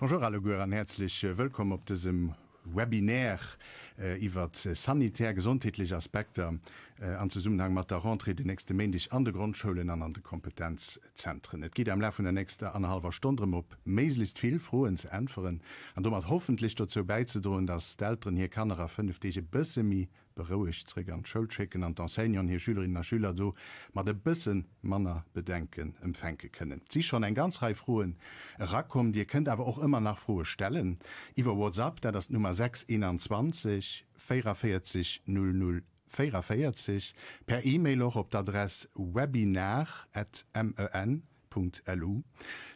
Bonjour alle Guer an herzlich äh, willkommen auf diesem Webinar äh, iwwer äh, sanitär gesundheitlich Aspekte äh, an Zusammenhang mit der Rentre de nächste Mendig an de Grundschulen und an den Kompetenzzentren. Es geht am Laufe der nächsten anderthalber Stunden um meeslist viel frohen zu entferen und um hoffentlich dazu beizutragen, dass die Eltern hier Kanada 5 bisemi beroigrä an Schulschecken an Enseignern hier Schülerinnen und Schüler do mat de bisssen Manner bedenken empfänke kennen. Sie schon en ganz reif frohen Rakom, dir könnt aber auch immer nach frohe Stellen. Iwer WhatsApp, der das Nummer 621 44 00. Féier feiert sich per E-Mail och op d'Adress webinar@men Lu.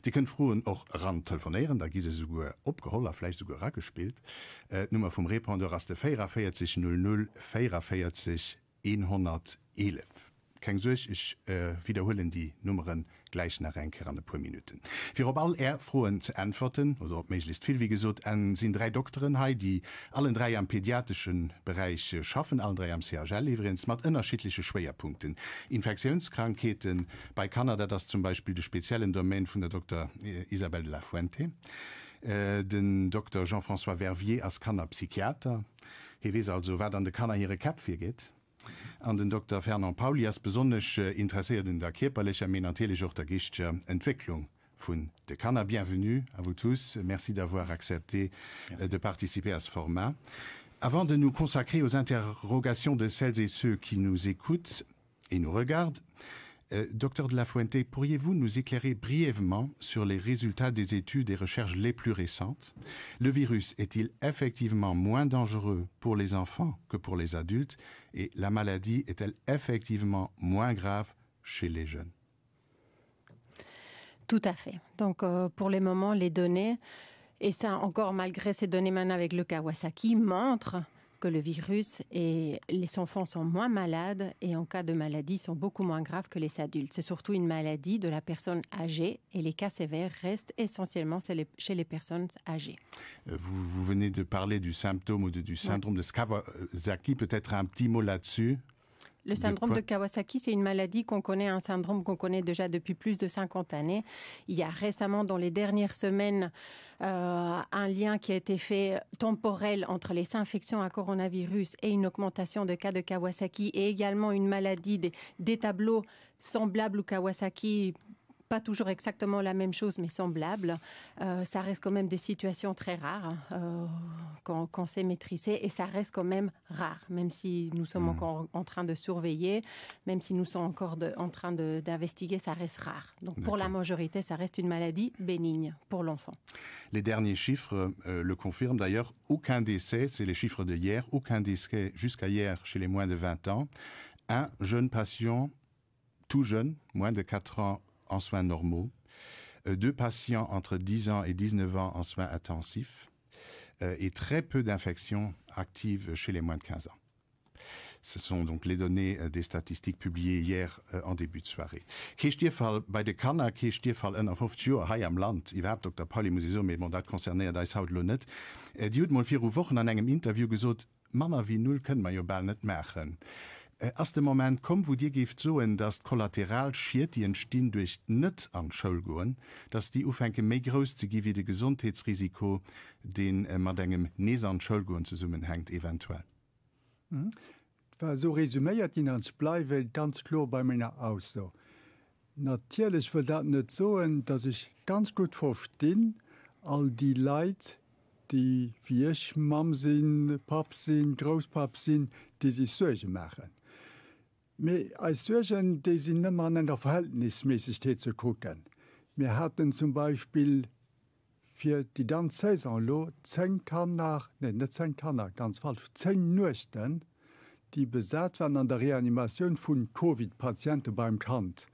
Die können frohen auch ran telefonieren, da es sogar abgeholt, vielleicht sogar ra Äh, Nummer vom Reponder raste 44 00 44 111. Kein sech ich äh, wiederholen die Nummern gleich nach enker an de pu Minuten. Fi op all erfroen zu antworten oder also, op méiglist vill wie gesagt, en sinn drei Doktoren hai, die allen drei am pädiatrischen Bereich äh, schaffen, allen drei am CHLiwrens mit unterschiedlichen Schwerpunkten. Infektionskrankheiten bei Kanada das zum Beispiel de speziellen Domain von der Dr. Äh, Isabel la Fuente. Äh, den Dr. Jean-François Vervier als Kanner Psychiater, weiß also wer dann der Kanner ihre Kap fir geht an den Dr. Fernand Paulias besonnech äh, interessiert in der keperlecher menantelecher der Gichtscher Entwicklung vun de Kanner Bienvenue à vous tous. Merci d'avoir accepté äh, de participer à ce format. Avant de nous consacrer aux interrogations de celles et ceux qui nous écoutent et nous regardent, euh, docteur de la Fuente, pourriez-vous nous éclairer brièvement sur les résultats des études et recherches les plus récentes Le virus est-il effectivement moins dangereux pour les enfants que pour les adultes et la maladie est-elle effectivement moins grave chez les jeunes Tout à fait. Donc euh, pour le moment, les données, et ça encore malgré ces données maintenant avec le Kawasaki, montrent que le virus et les enfants sont moins malades et en cas de maladie sont beaucoup moins graves que les adultes. C'est surtout une maladie de la personne âgée et les cas sévères restent essentiellement chez les personnes âgées. Euh, vous, venez de parler du symptôme ou du syndrome de Skawazaki. Peut-être un petit mot là-dessus le syndrome de, Kawasaki, c'est une maladie qu'on connaît, un syndrome qu'on connaît déjà depuis plus de 50 années. Il y a récemment, dans les dernières semaines, euh, un lien qui a été fait temporel entre les infections à coronavirus et une augmentation de cas de Kawasaki et également une maladie des, des tableaux semblables au Kawasaki pas toujours exactement la même chose, mais semblable. Euh, ça reste quand même des situations très rares quand euh, qu'on qu sait maîtriser et ça reste quand même rare, même si nous sommes mm. encore en train de surveiller, même si nous sommes encore en train d'investiguer, ça reste rare. Donc pour la majorité, ça reste une maladie bénigne pour l'enfant. Les derniers chiffres euh, le confirment d'ailleurs. Aucun décès, c'est les chiffres de hier, aucun décès jusqu'à hier chez les moins de 20 ans. Un jeune patient, tout jeune, moins de 4 ans, en soins normaux, euh, deux patients entre 10 ans et 19 ans en soins intensifs euh, et très peu d'infections actives chez les moins de 15 ans. Ce sont donc les données euh, des statistiques publiées hier en début de soirée. Qu'est-ce Kechtierfall bei de Kanner Kechtierfall ënner of Joer hai am Land, iwwer Dr. Pauli mon mé Mandat konzernéiert dais haut lo net. Äh, Diut mal vir Wochen an engem Interview gesot, Manner wie null können man jo ball net machen. as äh, dem moment kom wo dir geft so in dat kollateral schiiert die entstehen durch net an schulgoen dass die ufenke mégro ze gi wie de gesundheitsrisiko den äh, man engem nes an schulgoen zu summen hängt eventuell hm? so resümiert ihn ans bleiwel ganz klo bei mir aus so natierlich verdat net soen dass ich ganz gut vorstin all die leid die wiech mamsinn papsinn großpapsinn die sich seche machen als solchen, die sind immer an der Verhältnismäßigkeit zu gucken. Wir hatten zum Beispiel für die ganze Saison lo 10 Kanner, nicht 10 Kanner, ganz falsch, 10 Nächten, die besetzt werden an der Reanimation von COVID-Patienten beim Kant.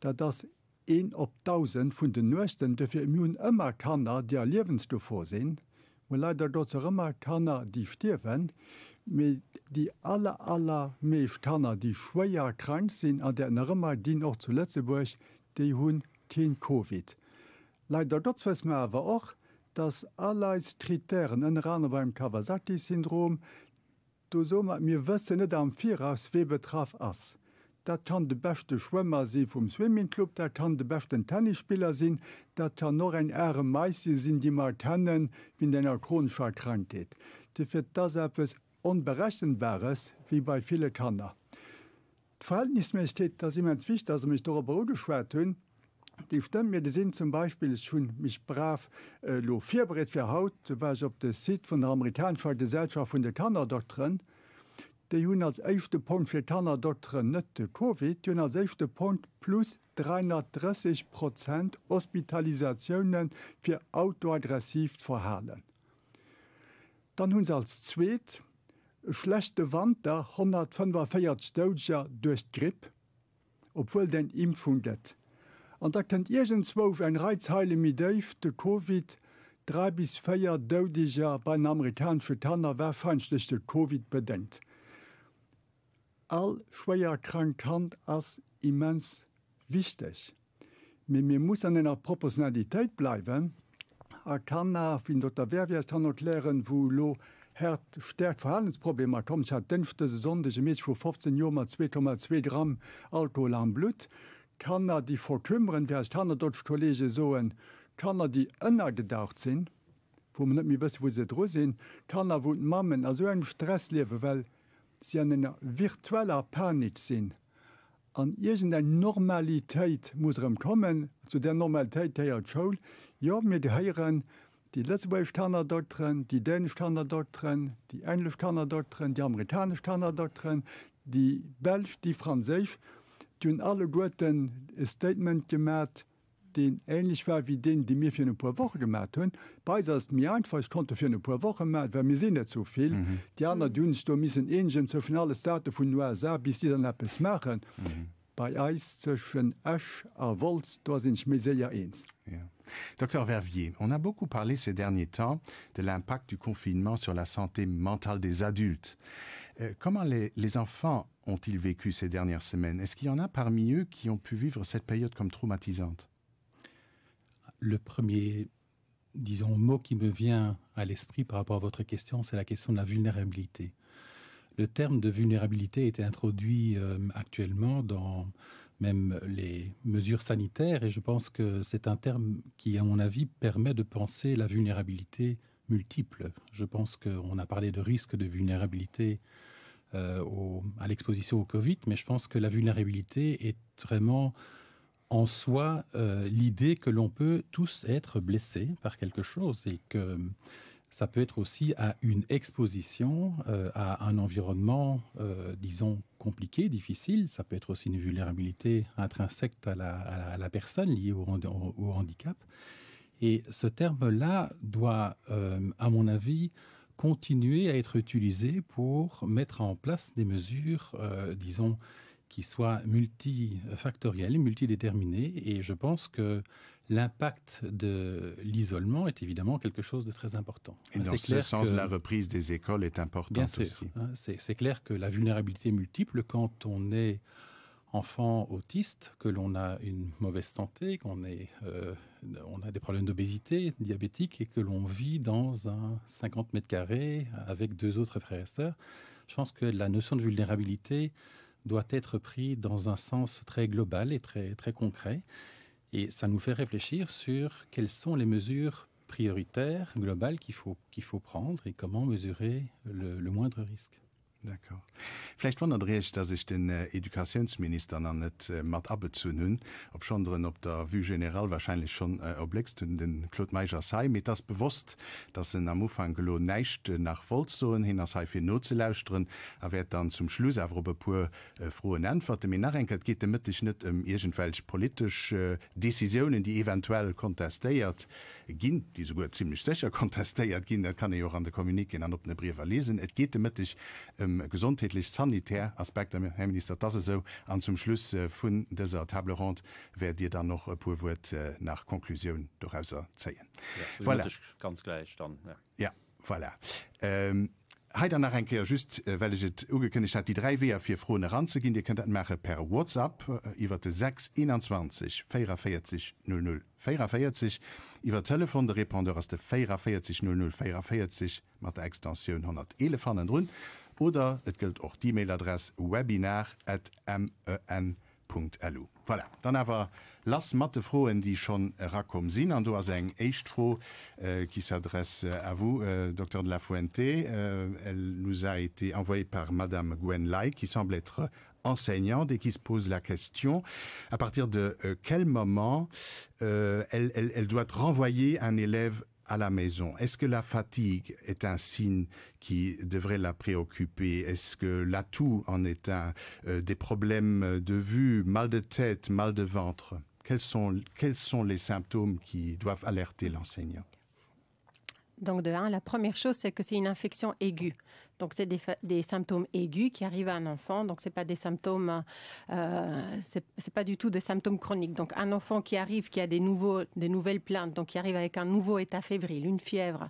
Da das 1 auf 1000 von den Nøchten defir Immun ëmmer Kanner der Lebensgefahr sind, und leider dort auch immer Kanner die sterben, mit die aller, aller Meeftaner, die schwer krank sind an der Rëmmer, die auch zu Lettzeburg, die haben kein COVID. Leider dort weiß man aber auch, dass alle Kriterien in Raner beim Kawasaki-Syndrom, du so mir wissen nicht am Vierers, wer betraf ass. Dat kann der beste Schwemmer sie vom Swimmingclub, das kann der beste Tennisspieler sein, das kann noch ein Äre meiste sinn die mal kennen, wenn den er chronisch erkrankt. ist. das etwas Unberechenbares wie bei viele Kanner. Verhältnismäßigkeit das immens wichtig, dass ich mich darüber geschwert hunn. Die Stimmen mir die sind zum Beispiel ich habe mich brav äh, lo für Haut, war ich auf der Seite von der amerikanischen Gesellschaft von der Kannerdoktrin. die haben als echte Punkt für Kannerdoktrin nicht COVID die haben als echte Punkt plus 330 Prozent Hospitalisationen für autoaggressiv verhalen. Dann haben sie als zweet schlechte Wand der 105 Doger durch Gripp, obwohl den impfundet. An da kennt irgendwo auf ein Reizheile mit Dave de COVID drei bis feier Doger beim amerikanischen Tanner wer feinstlichchte COVID bedenkt. All schwer krankhand als immens wichtig. Mit mir muss an einer Proportionalität bleiben, Er kann nach wien Dr. Werwi Tanner klären, wo lo, hat stärkt Verhaltensproblem Tom hat dünfte sonndesche Mädchen vor 14 Jahren 2,2 Gramm Alkohol am Blut. Kann er die vertümmeren der als Tanner Deutsch Kollege soen, kann er die ënner gedacht sinn, wo man mir wis, wo sie dro sind, kann er wo Mammen also einem Stress lewe, weil sie an einer virtueller Panik sinn. An irgend der Normalität muss er kommen zu der Normalität der Schul, Jo mir die heieren, die letztetzebeftaner Doktrin, die dänischtaner Doktrin, die englischtaner Doktrin, die amerikanischtaner Doktrin, die Belsch, die Franzisch, dün alle Götten Statement gemerk, den ähnlich war wie den, die mir für eine paar Woche gemerk hun. Bei mir einfach ich konnte für eine paar Woche mehr, weil mir sind nicht so viel. Mhm. Die anderen dün du miss Engen zur finale Staaten von USA, bis sie dann es machen. Mhm. Bei Eis zwischen Ash a Wolz, da sind ich mir sehr ja eins. Ja. Docteur Vervier, on a beaucoup parlé ces derniers temps de l'impact du confinement sur la santé mentale des adultes. Euh, comment les, enfants ont-ils vécu ces dernières semaines Est-ce qu'il y en a parmi eux qui ont pu vivre cette période comme traumatisante Le premier, disons, mot qui me vient à l'esprit par rapport à votre question, c'est la question de la vulnérabilité. Le terme de vulnérabilité été introduit euh, actuellement dans même les mesures sanitaires. Et je pense que c'est un terme qui, à mon avis, permet de penser la vulnérabilité multiple. Je pense qu'on a parlé de risque de vulnérabilité euh, à l'exposition au Covid, mais je pense que la vulnérabilité est vraiment en soi euh, l'idée que l'on peut tous être blessé par quelque chose et que ça peut être aussi à une exposition, euh, à un environnement, euh, disons, compliqué, difficile. Ça peut être aussi une vulnérabilité intrinsèque à la, à la, personne liée au, handicap. Et ce terme-là doit, euh, à mon avis, continuer à être utilisé pour mettre en place des mesures, disons, qui soit multifactoriel, multidéterminé. Et je pense que l'impact de l'isolement est évidemment quelque chose de très important. Et dans ce sens, la reprise des écoles est importante aussi. Hein, c'est clair que la vulnérabilité multiple, quand on est enfant autiste, que l'on a une mauvaise santé, qu'on euh, a des problèmes d'obésité, diabétique, et que l'on vit dans un 50 mètres carrés avec deux autres frères et sœurs, je pense que la notion de vulnérabilité doit être pris dans un sens très global et très, très concret. Et ça nous fait réfléchir sur quelles sont les mesures prioritaires, globales qu'il faut, qu'il faut prendre et comment mesurer le moindre risque. D'accord. Vielleicht wandert rich, dass ich den äh, Edukationsminister an net äh, mat abezuun hunn, op schonren op der Vue general wahrscheinlich schon äh, oblegst hun den Claude Meiger sei mit das bewusst, dass en am Ufangelo neicht äh, nach Volzoen hin as haifir not ze lausren, erwer dann zum Schluss awer pur äh, frohen Antwort dem Minarrenket geht dem mittig net um ähm, irgendwelsch politisch äh, Deciioen, die eventuell kontestiert ginn, die so ziemlich secher kontestiert ginn, dat kann ich auch an der Kommunik an op ne Briefer lesen. Et geht mittig ähm, gesundheitlich sanitär aspekt am herr minister das so an zum schluss äh, von dieser tablerand wer dir dann noch äh, pulwort äh, nach konklusion durchaus erzählen ja, voilà. ganz gleich dann ja, ja voilà. ähm, Heiter nach enkeier just well et ugekënnech hat die drei W fir frone Ranze ginn, Di kënnt et Mercher per WhatsApp iwwer de 6241444 iwwer telefon de Repondeur ass de 4400 44 mat der Extensionioun 111 fannnen runn. ou et gilt auch die à webinar@men.lu. Voilà. Dann avoir lass moi te die qui s'adresse à vous, äh, docteur de la Fuente. Äh, elle nous a été envoyée par Madame Gwen Lai, qui semble être enseignante et qui se pose la question à partir de euh, quel moment euh, elle doit renvoyer un élève à la maison. Est-ce que la fatigue est un signe qui devrait la préoccuper Est-ce que l'atout en est un euh, Des problèmes de vue, mal de tête, mal de ventre quels sont, quels sont les symptômes qui doivent alerter l'enseignant donc, de un, la première chose, c'est que c'est une infection aiguë. Donc, c'est des, symptômes aigus qui arrivent à un enfant. Donc, c'est pas des symptômes, euh, c'est pas du tout des symptômes chroniques. Donc, un enfant qui arrive, qui a des nouveaux, des nouvelles plaintes, donc qui arrive avec un nouveau état fébrile, une fièvre,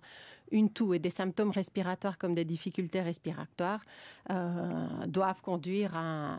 une toux et des symptômes respiratoires comme des difficultés respiratoires, euh, doivent conduire à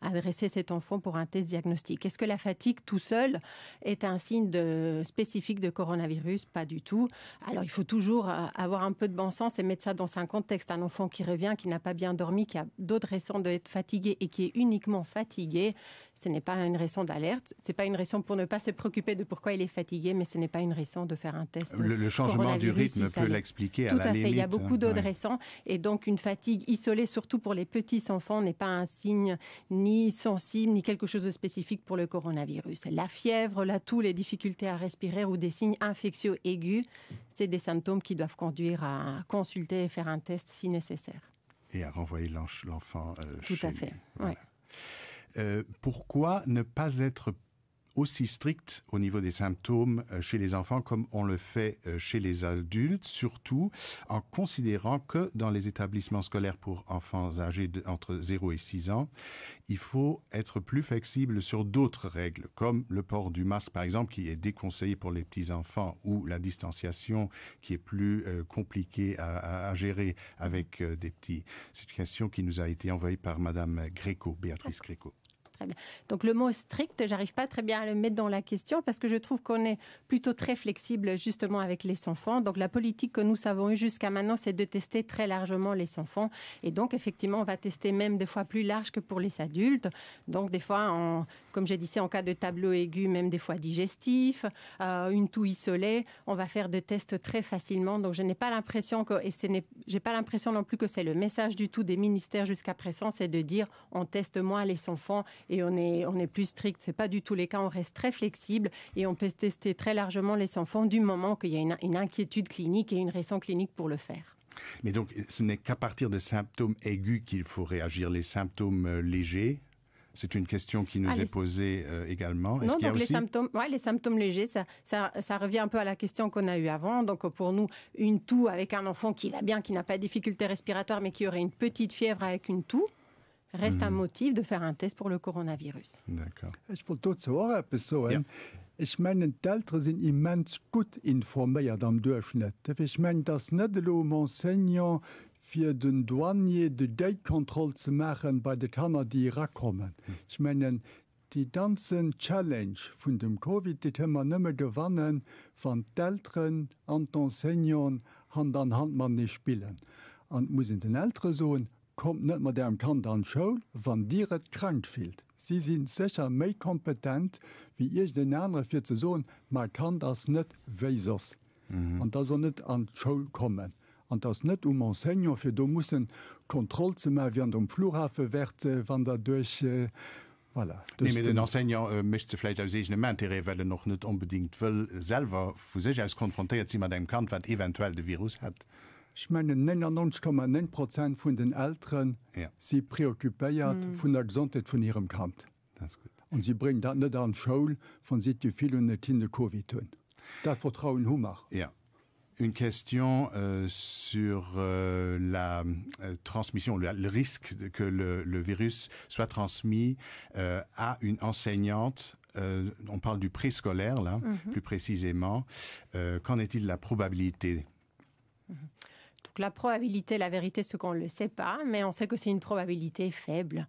adresser cet enfant pour un test diagnostique. Est-ce que la fatigue tout seul est un signe de, spécifique de coronavirus Pas du tout. Alors il faut toujours euh, avoir un peu de bon sens et mettre ça dans un contexte. Un enfant qui revient, qui n'a pas bien dormi, qui a d'autres raisons d'être fatigué et qui est uniquement fatigué, ce n'est pas une raison d'alerte, c'est pas une raison pour ne pas se préoccuper de pourquoi il est fatigué, mais ce n'est pas une raison de faire un test. Le, changement du rythme peut l'expliquer à Tout à fait, il y a beaucoup d'autres raisons et donc une fatigue isolée, surtout pour les petits enfants, n'est pas un signe ni ni sensible, ni quelque chose de spécifique pour le coronavirus. La fièvre, la toux, les difficultés à respirer ou des signes infectieux aigus, c'est des symptômes qui doivent conduire à consulter et faire un test si nécessaire. Et à renvoyer l'enfant euh, Tout à fait. Euh, pourquoi ne pas être aussi strict au niveau des symptômes euh, chez les enfants comme on le fait euh, chez les adultes, surtout en considérant que dans les établissements scolaires pour enfants âgés entre 0 et 6 ans, il faut être plus flexible sur d'autres règles, comme le port du masque par exemple, qui est déconseillé pour les petits-enfants, ou la distanciation qui est plus euh, compliquée à, gérer avec des petits. C'est une question qui nous a été envoyée par Madame Gréco, Béatrice Gréco. Donc le mot strict, j'arrive pas très bien à le mettre dans la question parce que je trouve qu'on est plutôt très flexible justement avec les enfants. Donc la politique que nous avons eue jusqu'à maintenant, c'est de tester très largement les enfants. Et donc effectivement, on va tester même des fois plus large que pour les adultes. Donc des fois, on, comme j'ai dit, c'est en cas de tableau aigu, même des fois digestif, euh, une toux isolée, on va faire des tests très facilement. Donc, je n'ai pas l'impression que, et ce pas l'impression non plus que c'est le message du tout des ministères jusqu'à présent, c'est de dire on teste moins les enfants et on est, on est plus strict. C'est pas du tout les cas. On reste très flexible et on peut tester très largement les enfants du moment qu'il y a une, inquiétude clinique et une raison clinique pour le faire. Mais donc, ce n'est qu'à partir de symptômes aigus qu'il faut réagir. Les symptômes euh, légers, c'est une question qui nous ah, est posée euh, également. Non, donc les, symptômes, ouais, les symptômes légers, ça, ça, revient un peu à la question qu'on a eue avant. Donc pour nous, une toux avec un enfant qui va bien, qui n'a pas de difficultés respiratoires, mais qui aurait une petite fièvre avec une toux, reste un mhm. motif de faire un test pour le coronavirus. D'accord. Hein, ich pense que immens gut am Ich das fir den Douanier de Dekontroll ze machen bei de Kanner die Irak kommen. Ich menen die ganzen Challenge vun dem COVID dit hëmmer nëmme gewannen van d'ren Anton Senion Hand an Handmann nicht spielenen. An muss in den älterre Sohn kommt net mat der am Kan an Schoul, wann Dir et krank fielt. Sie sind secher méi kompetent, wie ich den Änner fir ze Sohn mal kann das net weisers. Mm -hmm. an da er net an Scho kommen. Mm an das net um mon senior fir do mussssen kontrol zemer wie an dem um Flughafe werte wann der durch äh, Voilà. den Enseier äh, mischt zeläit als segene Mentiere Welle noch net unbedingt wëll selver vu sech als konfrontiert zimmer dem Kant, wat eventuell de Virus hat. Ich meine 99,9 Prozent vun den Ären ja. si preoccupéiert mm. vun der Gesontet vun ihrem Kant. Und sie bringt dat net an Scho van si du fi hun net Kinder CoVI hunn. Dat vertrauen Hummer. Ja. une question euh, sur euh, la euh, transmission, le, risque de, que le, virus soit transmis à une enseignante. on parle du préscolaire, là, mhm. plus précisément. Qu'en est-il de la probabilité mhm. Donc la probabilité, la vérité, c'est qu'on ne le sait pas, mais on sait que c'est une probabilité faible.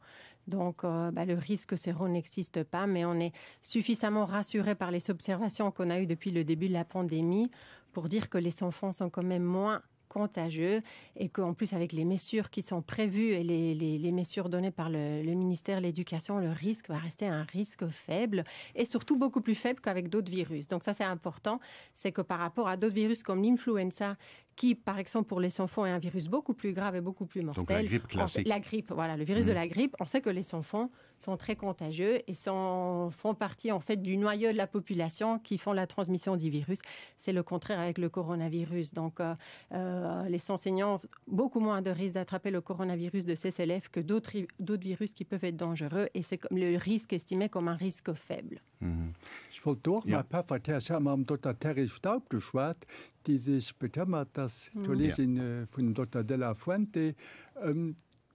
Donc bah, le risque zéro n'existe pas, mais on est suffisamment rassuré par les observations qu'on a eues depuis le début de la pandémie pour dire que les enfants sont quand même moins contagieux et qu'en plus avec les mesures qui sont prévues et les, les, mesures données par le, ministère de l'Éducation, le risque va rester un risque faible et surtout beaucoup plus faible qu'avec d'autres virus. Donc ça c'est important, c'est que par rapport à d'autres virus comme l'influenza, qui par exemple pour les enfants est un virus beaucoup plus grave et beaucoup plus mortel. Donc la grippe classique. la grippe, voilà, le virus de mm. la grippe, on sait que les enfants sont très contagieux et sont, font partie en fait du noyau de la population qui font la transmission du virus. C'est le contraire avec le coronavirus. Donc, euh, euh, les enseignants ont beaucoup moins de risques d'attraper le coronavirus de ces élèves que d'autres virus qui peuvent être dangereux. Et c'est comme le risque estimé comme un risque faible. Mhm. Staub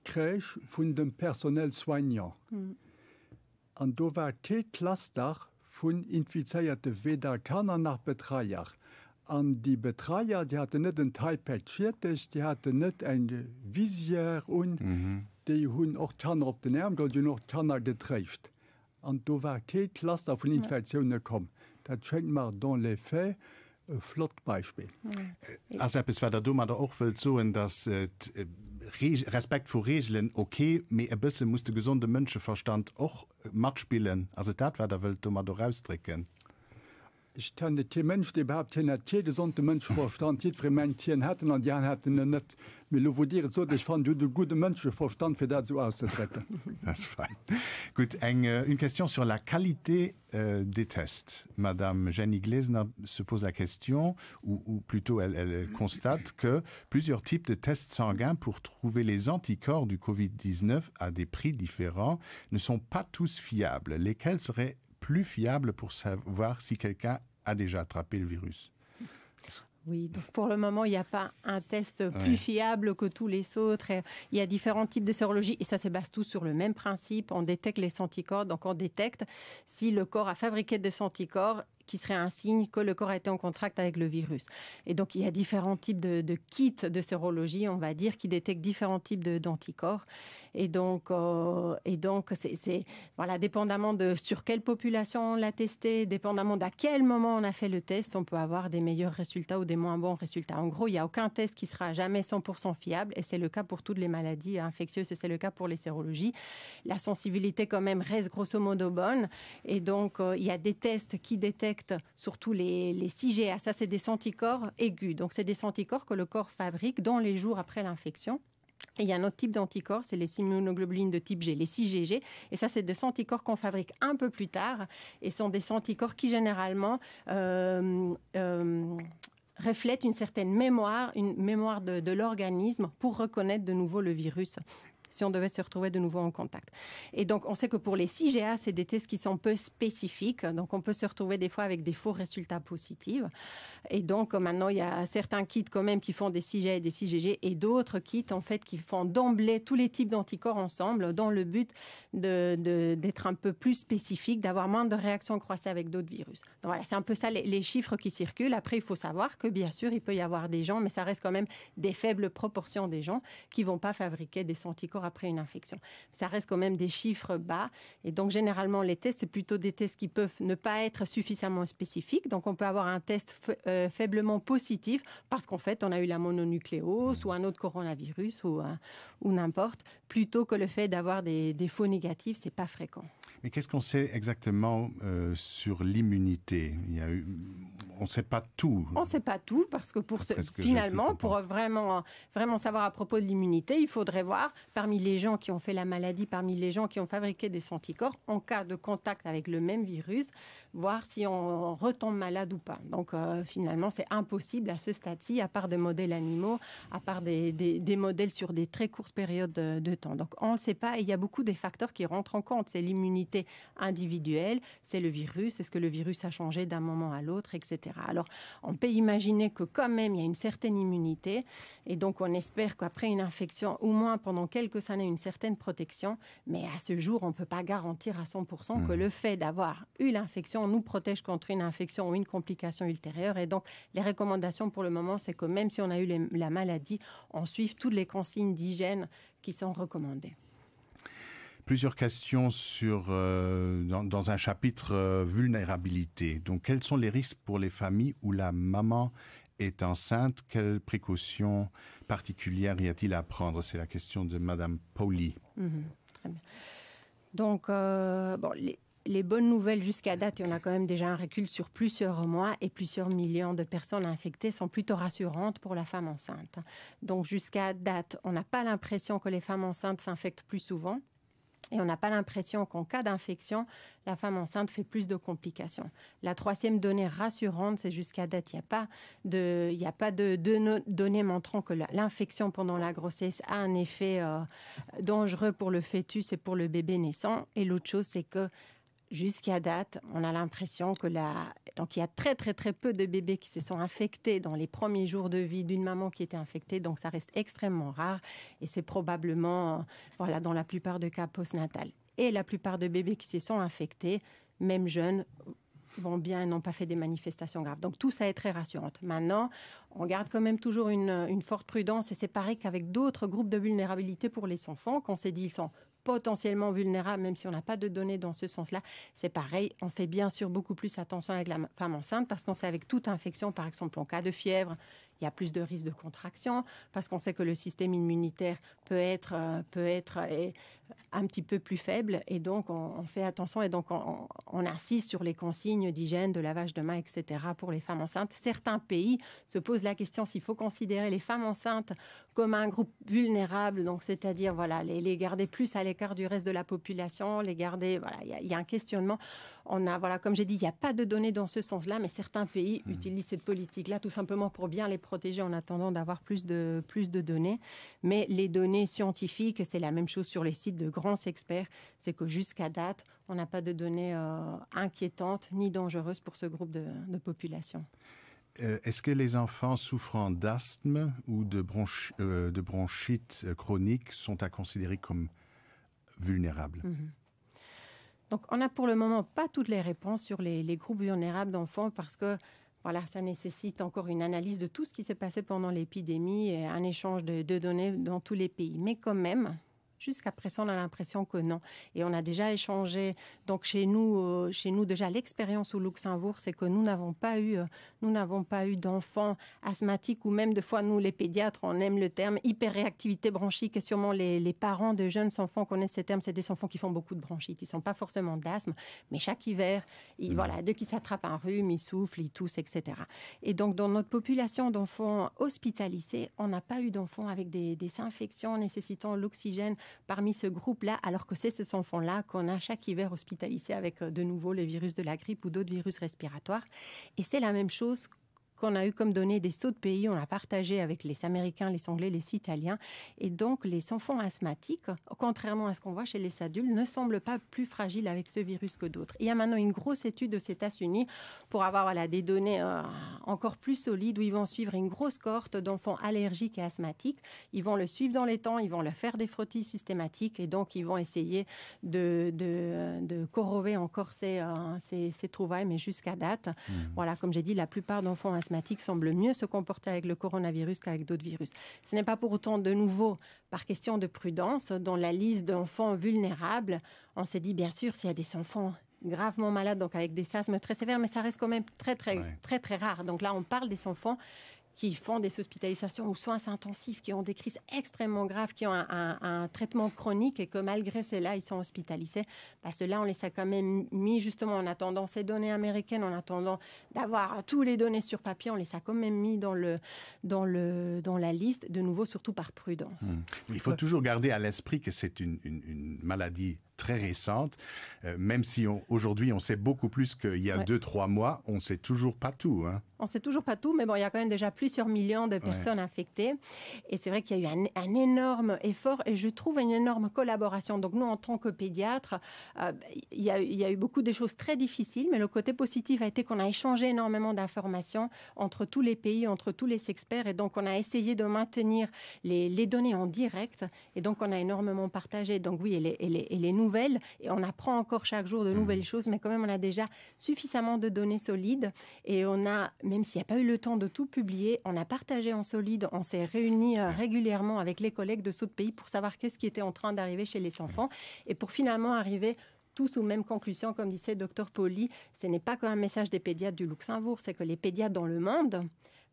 krech vun dem personell soignant. An mm. do war ke Klasdach vun infizeierte weder Kanner nach Betreiier. An die Betreiier, die hatte net mhm. den Teilpäiertch, die hatte net en Visier un mm -hmm. déi hunn och Tanner op den Äm, du noch Tanner getrecht. An do war ke Klaster vun Infektionune kom. Mm. Dat schenkt mar dans le Fé, Flottbeispiel. Ja. Mhm. Äh, Ass Äppes wär der Dummer der och wëelt zoen, dat äh, äh Respekt vor Regeln okay mé e bisse muss de gesunde Mënsche verstand och äh, mat spielen as dat wer der Welt du mat do rausstricken. Ich kann de ke Mënsch de überhaupt hin net gesonte Mënsch verstand hiet fir mein Tieren hätten an Jan hätten vous lowodiert zo ichch fan du de gute Mënsche verstand fir dat so auszutretten. Gut eng euh, äh, une question sur la qualité euh, des tests. Madame Jenny Glesner se pose la question ou, ou plutôt elle, elle constate que plusieurs types de tests sanguins pour trouver les anticorps du Covid-19 à des prix différents ne sont pas tous fiables. Lesquels seraient plus fiable pour savoir si quelqu'un a déjà attrapé le virus. Oui, donc pour le moment, il n'y a pas un test plus fiable que tous les autres. Il y a différents types de sérologie et ça se base tout sur le même principe. On détecte les anticorps, donc on détecte si le corps a fabriqué des anticorps qui serait un signe que le corps a été en contact avec le virus. Et donc, il y a différents types de, de kits de sérologie, on va dire, qui détectent différents types d'anticorps. Et donc, euh, et donc, c'est voilà, dépendamment de sur quelle population on l'a testé, dépendamment d'à quel moment on a fait le test, on peut avoir des meilleurs résultats ou des moins bons résultats. En gros, il n'y a aucun test qui sera jamais 100% fiable, et c'est le cas pour toutes les maladies infectieuses, et c'est le cas pour les sérologies. La sensibilité quand même reste grosso modo bonne, et donc euh, il y a des tests qui détectent surtout les, les Ça, c'est des anticorps aigus, donc c'est des anticorps que le corps fabrique dans les jours après l'infection. Et il y a un autre type d'anticorps, c'est les immunoglobulines de type G, les 6 Et ça, c'est des anticorps qu'on fabrique un peu plus tard. Et sont des anticorps qui, généralement, euh, euh, reflètent une certaine mémoire, une mémoire de l'organisme pour reconnaître de nouveau le virus si on devait se retrouver de nouveau en contact. Et donc, on sait que pour les CGA, c'est des tests qui sont peu spécifiques. Donc, on peut se retrouver des fois avec des faux résultats positifs. Et donc, maintenant, il y a certains kits quand même qui font des CGA et des CGG et d'autres kits, en fait, qui font d'emblée tous les types d'anticorps ensemble dans le but d'être un peu plus spécifique, d'avoir moins de réactions croisées avec d'autres virus. Donc, voilà, c'est un peu ça les, chiffres qui circulent. Après, il faut savoir que, bien sûr, il peut y avoir des gens, mais ça reste quand même des faibles proportions des gens qui vont pas fabriquer des anticorps après une infection. Ça reste quand même des chiffres bas. Et donc, généralement, les tests, c'est plutôt des tests qui peuvent ne pas être suffisamment spécifiques. Donc, on peut avoir un test euh, faiblement positif parce qu'en fait, on a eu la mononucléose ou un autre coronavirus ou, ou n'importe, plutôt que le fait d'avoir des, des faux négatifs, c'est pas fréquent. Mais qu'est-ce qu'on sait exactement euh, sur l'immunité On ne sait pas tout. On ne sait pas tout parce que finalement, pour vraiment, vraiment savoir à propos de l'immunité, il faudrait voir parmi les gens qui ont fait la maladie, parmi les gens qui ont fabriqué des anticorps, en cas de contact avec le même virus, voir si on retombe malade ou pas. Donc euh, finalement, c'est impossible à ce stade-ci, à part des modèles animaux, à part des, modèles sur des très courtes périodes de, temps. Donc on ne sait pas, et il y a beaucoup des facteurs qui rentrent en compte. C'est l'immunité individuelle, c'est le virus, est-ce que le virus a changé d'un moment à l'autre, etc. Alors on peut imaginer que quand même, il y a une certaine immunité, et donc on espère qu'après une infection, au moins pendant quelques années, une certaine protection, mais à ce jour, on ne peut pas garantir à 100% que mmh. le fait d'avoir eu l'infection nous protège contre une infection ou une complication ultérieure. Et donc, les recommandations pour le moment, c'est que même si on a eu la maladie, on suive toutes les consignes d'hygiène qui sont recommandées plusieurs questions sur euh, dans, un chapitre euh, vulnérabilité. Donc, quels sont les risques pour les familles où la maman est enceinte Quelles précautions particulières y a-t-il à prendre C'est la question de Madame Pauli. Mhm. très bien. Donc, euh, bon, les, les bonnes nouvelles jusqu'à date, et on a quand même déjà un recul sur plusieurs mois et plusieurs millions de personnes infectées sont plutôt rassurantes pour la femme enceinte. Donc jusqu'à date, on n'a pas l'impression que les femmes enceintes s'infectent plus souvent. Et on n'a pas l'impression qu'en cas d'infection, la femme enceinte fait plus de complications. La troisième donnée rassurante, c'est jusqu'à date, il n'y a pas de, a pas de, données montrant que l'infection pendant la grossesse a un effet euh, dangereux pour le fœtus et pour le bébé naissant. Et l'autre chose, c'est que Jusqu'à date, on a l'impression que Donc il y a très très très peu de bébés qui se sont infectés dans les premiers jours de vie d'une maman qui était infectée, donc ça reste extrêmement rare et c'est probablement, voilà, dans la plupart des cas postnatal. Et la plupart de bébés qui se sont infectés, même jeunes, vont bien et n'ont pas fait des manifestations graves. Donc tout ça est très rassurant. Maintenant, on garde quand même toujours une, forte prudence et c'est pareil qu'avec d'autres groupes de vulnérabilité pour les enfants, qu'on s'est dit ils sont potentiellement vulnérables, même si on n'a pas de données dans ce sens-là. C'est pareil, on fait bien sûr beaucoup plus attention avec la femme enceinte parce qu'on sait avec toute infection, par exemple en cas de fièvre, il y a plus de risques de contraction parce qu'on sait que le système immunitaire peut être, euh, peut être euh, un petit peu plus faible et donc on, fait attention et donc on, insiste sur les consignes d'hygiène, de lavage de mains, etc. pour les femmes enceintes. Certains pays se posent la question s'il faut considérer les femmes enceintes comme un groupe vulnérable, donc c'est-à-dire voilà les, garder plus à l'écart du reste de la population, les garder voilà il y a un questionnement. On a, voilà, comme j'ai dit, il n'y a pas de données dans ce sens-là, mais certains pays hmm. utilisent cette politique-là tout simplement pour bien les protéger en attendant d'avoir plus de, plus de données. Mais les données scientifiques, c'est la même chose sur les sites de grands experts, c'est que jusqu'à date, on n'a pas de données euh, inquiétantes ni dangereuses pour ce groupe de, population. Euh, est-ce que les enfants souffrant d'asthme ou de, euh, bronchite chronique sont à considérer comme vulnérables mhm. Donc, on n'a pour le moment pas toutes les réponses sur les, groupes vulnérables d'enfants parce que voilà, ça nécessite encore une analyse de tout ce qui s'est passé pendant l'épidémie et un échange de données dans tous les pays. Mais quand même, Jusqu'à présent, on a l'impression que non. Et on a déjà échangé. Donc chez nous, euh, chez nous déjà l'expérience au Luxembourg, c'est que nous n'avons pas eu, euh, nous n'avons pas eu d'enfants asthmatiques ou même de fois nous les pédiatres, on aime le terme hyperréactivité bronchique. Et sûrement les, les parents de jeunes enfants connaissent ces termes. C'est des enfants qui font beaucoup de bronchites, Ils sont pas forcément d'asthme, mais chaque hiver, mmh. voilà, dès qu'ils s'attrapent un rhume, ils soufflent, ils toussent, etc. Et donc dans notre population d'enfants hospitalisés, on n'a pas eu d'enfants avec des, des infections nécessitant l'oxygène parmi ce groupe-là, alors que c'est ce ces enfants-là qu'on a chaque hiver hospitalisés avec euh, de nouveau les virus de la grippe ou d'autres virus respiratoires. Et c'est la même chose on a eu comme données des sauts de pays, on a partagé avec les Américains, les Anglais, les Italiens. Et donc, les enfants asthmatiques, contrairement à ce qu'on voit chez les adultes, ne semblent pas plus fragiles avec ce virus que d'autres. Il y a maintenant une grosse étude aux États-Unis pour avoir des données euh, encore plus solides où ils vont suivre une grosse cohorte d'enfants allergiques et asthmatiques. Ils vont le suivre dans les temps, ils vont leur faire des frottis systématiques et donc ils vont essayer de, de, encore euh, ces, trouvailles, mais jusqu'à date, mmh. voilà, comme j'ai dit, la plupart d'enfants asthmatiques semble mieux se comporter avec le coronavirus qu'avec d'autres virus. Ce n'est pas pour autant de nouveau, par question de prudence, dans la liste d'enfants vulnérables, on s'est dit bien sûr s'il y a des enfants gravement malades, donc avec des asthmes très sévères, mais ça reste quand même très très, très, très rare. Donc là, on parle des enfants qui font des hospitalisations ou soins intensifs, qui ont des crises extrêmement graves, qui ont un, traitement chronique et que malgré cela, ils sont hospitalisés. Parce que là, on les a quand même mis justement en attendant ces données américaines, en attendant d'avoir tous les données sur papier, on les a quand même mis dans, le, dans, le, dans la liste, de nouveau surtout par prudence. Mmh. Il faut toujours garder à l'esprit que c'est une, une maladie très récente. Euh, même si aujourd'hui on sait beaucoup plus qu'il y a deux, trois mois, on ne sait toujours pas tout. Hein. On ne sait toujours pas tout, mais bon, il y a quand même déjà plusieurs millions de personnes infectées. Et c'est vrai qu'il y a eu un, énorme effort et je trouve une énorme collaboration. Donc nous, en tant que pédiatre, euh, il, y a, eu beaucoup de choses très difficiles, mais le côté positif a été qu'on a échangé énormément d'informations entre tous les pays, entre tous les experts. Et donc on a essayé de maintenir les, données en direct. Et donc on a énormément partagé. Donc oui, et les, nous et on apprend encore chaque jour de mmh. nouvelles choses, mais quand même, on a déjà suffisamment de données solides et on a, même s'il n'y a pas eu le temps de tout publier, on a partagé en solide, on s'est réuni euh, mmh. régulièrement avec les collègues de ce pays pour savoir qu'est-ce qui était en train d'arriver chez les enfants et pour finalement arriver tous aux mêmes conclusions, comme disait docteur Poli. Ce n'est pas qu'un message des pédiatres du Luxembourg, c'est que les pédiatres dans le monde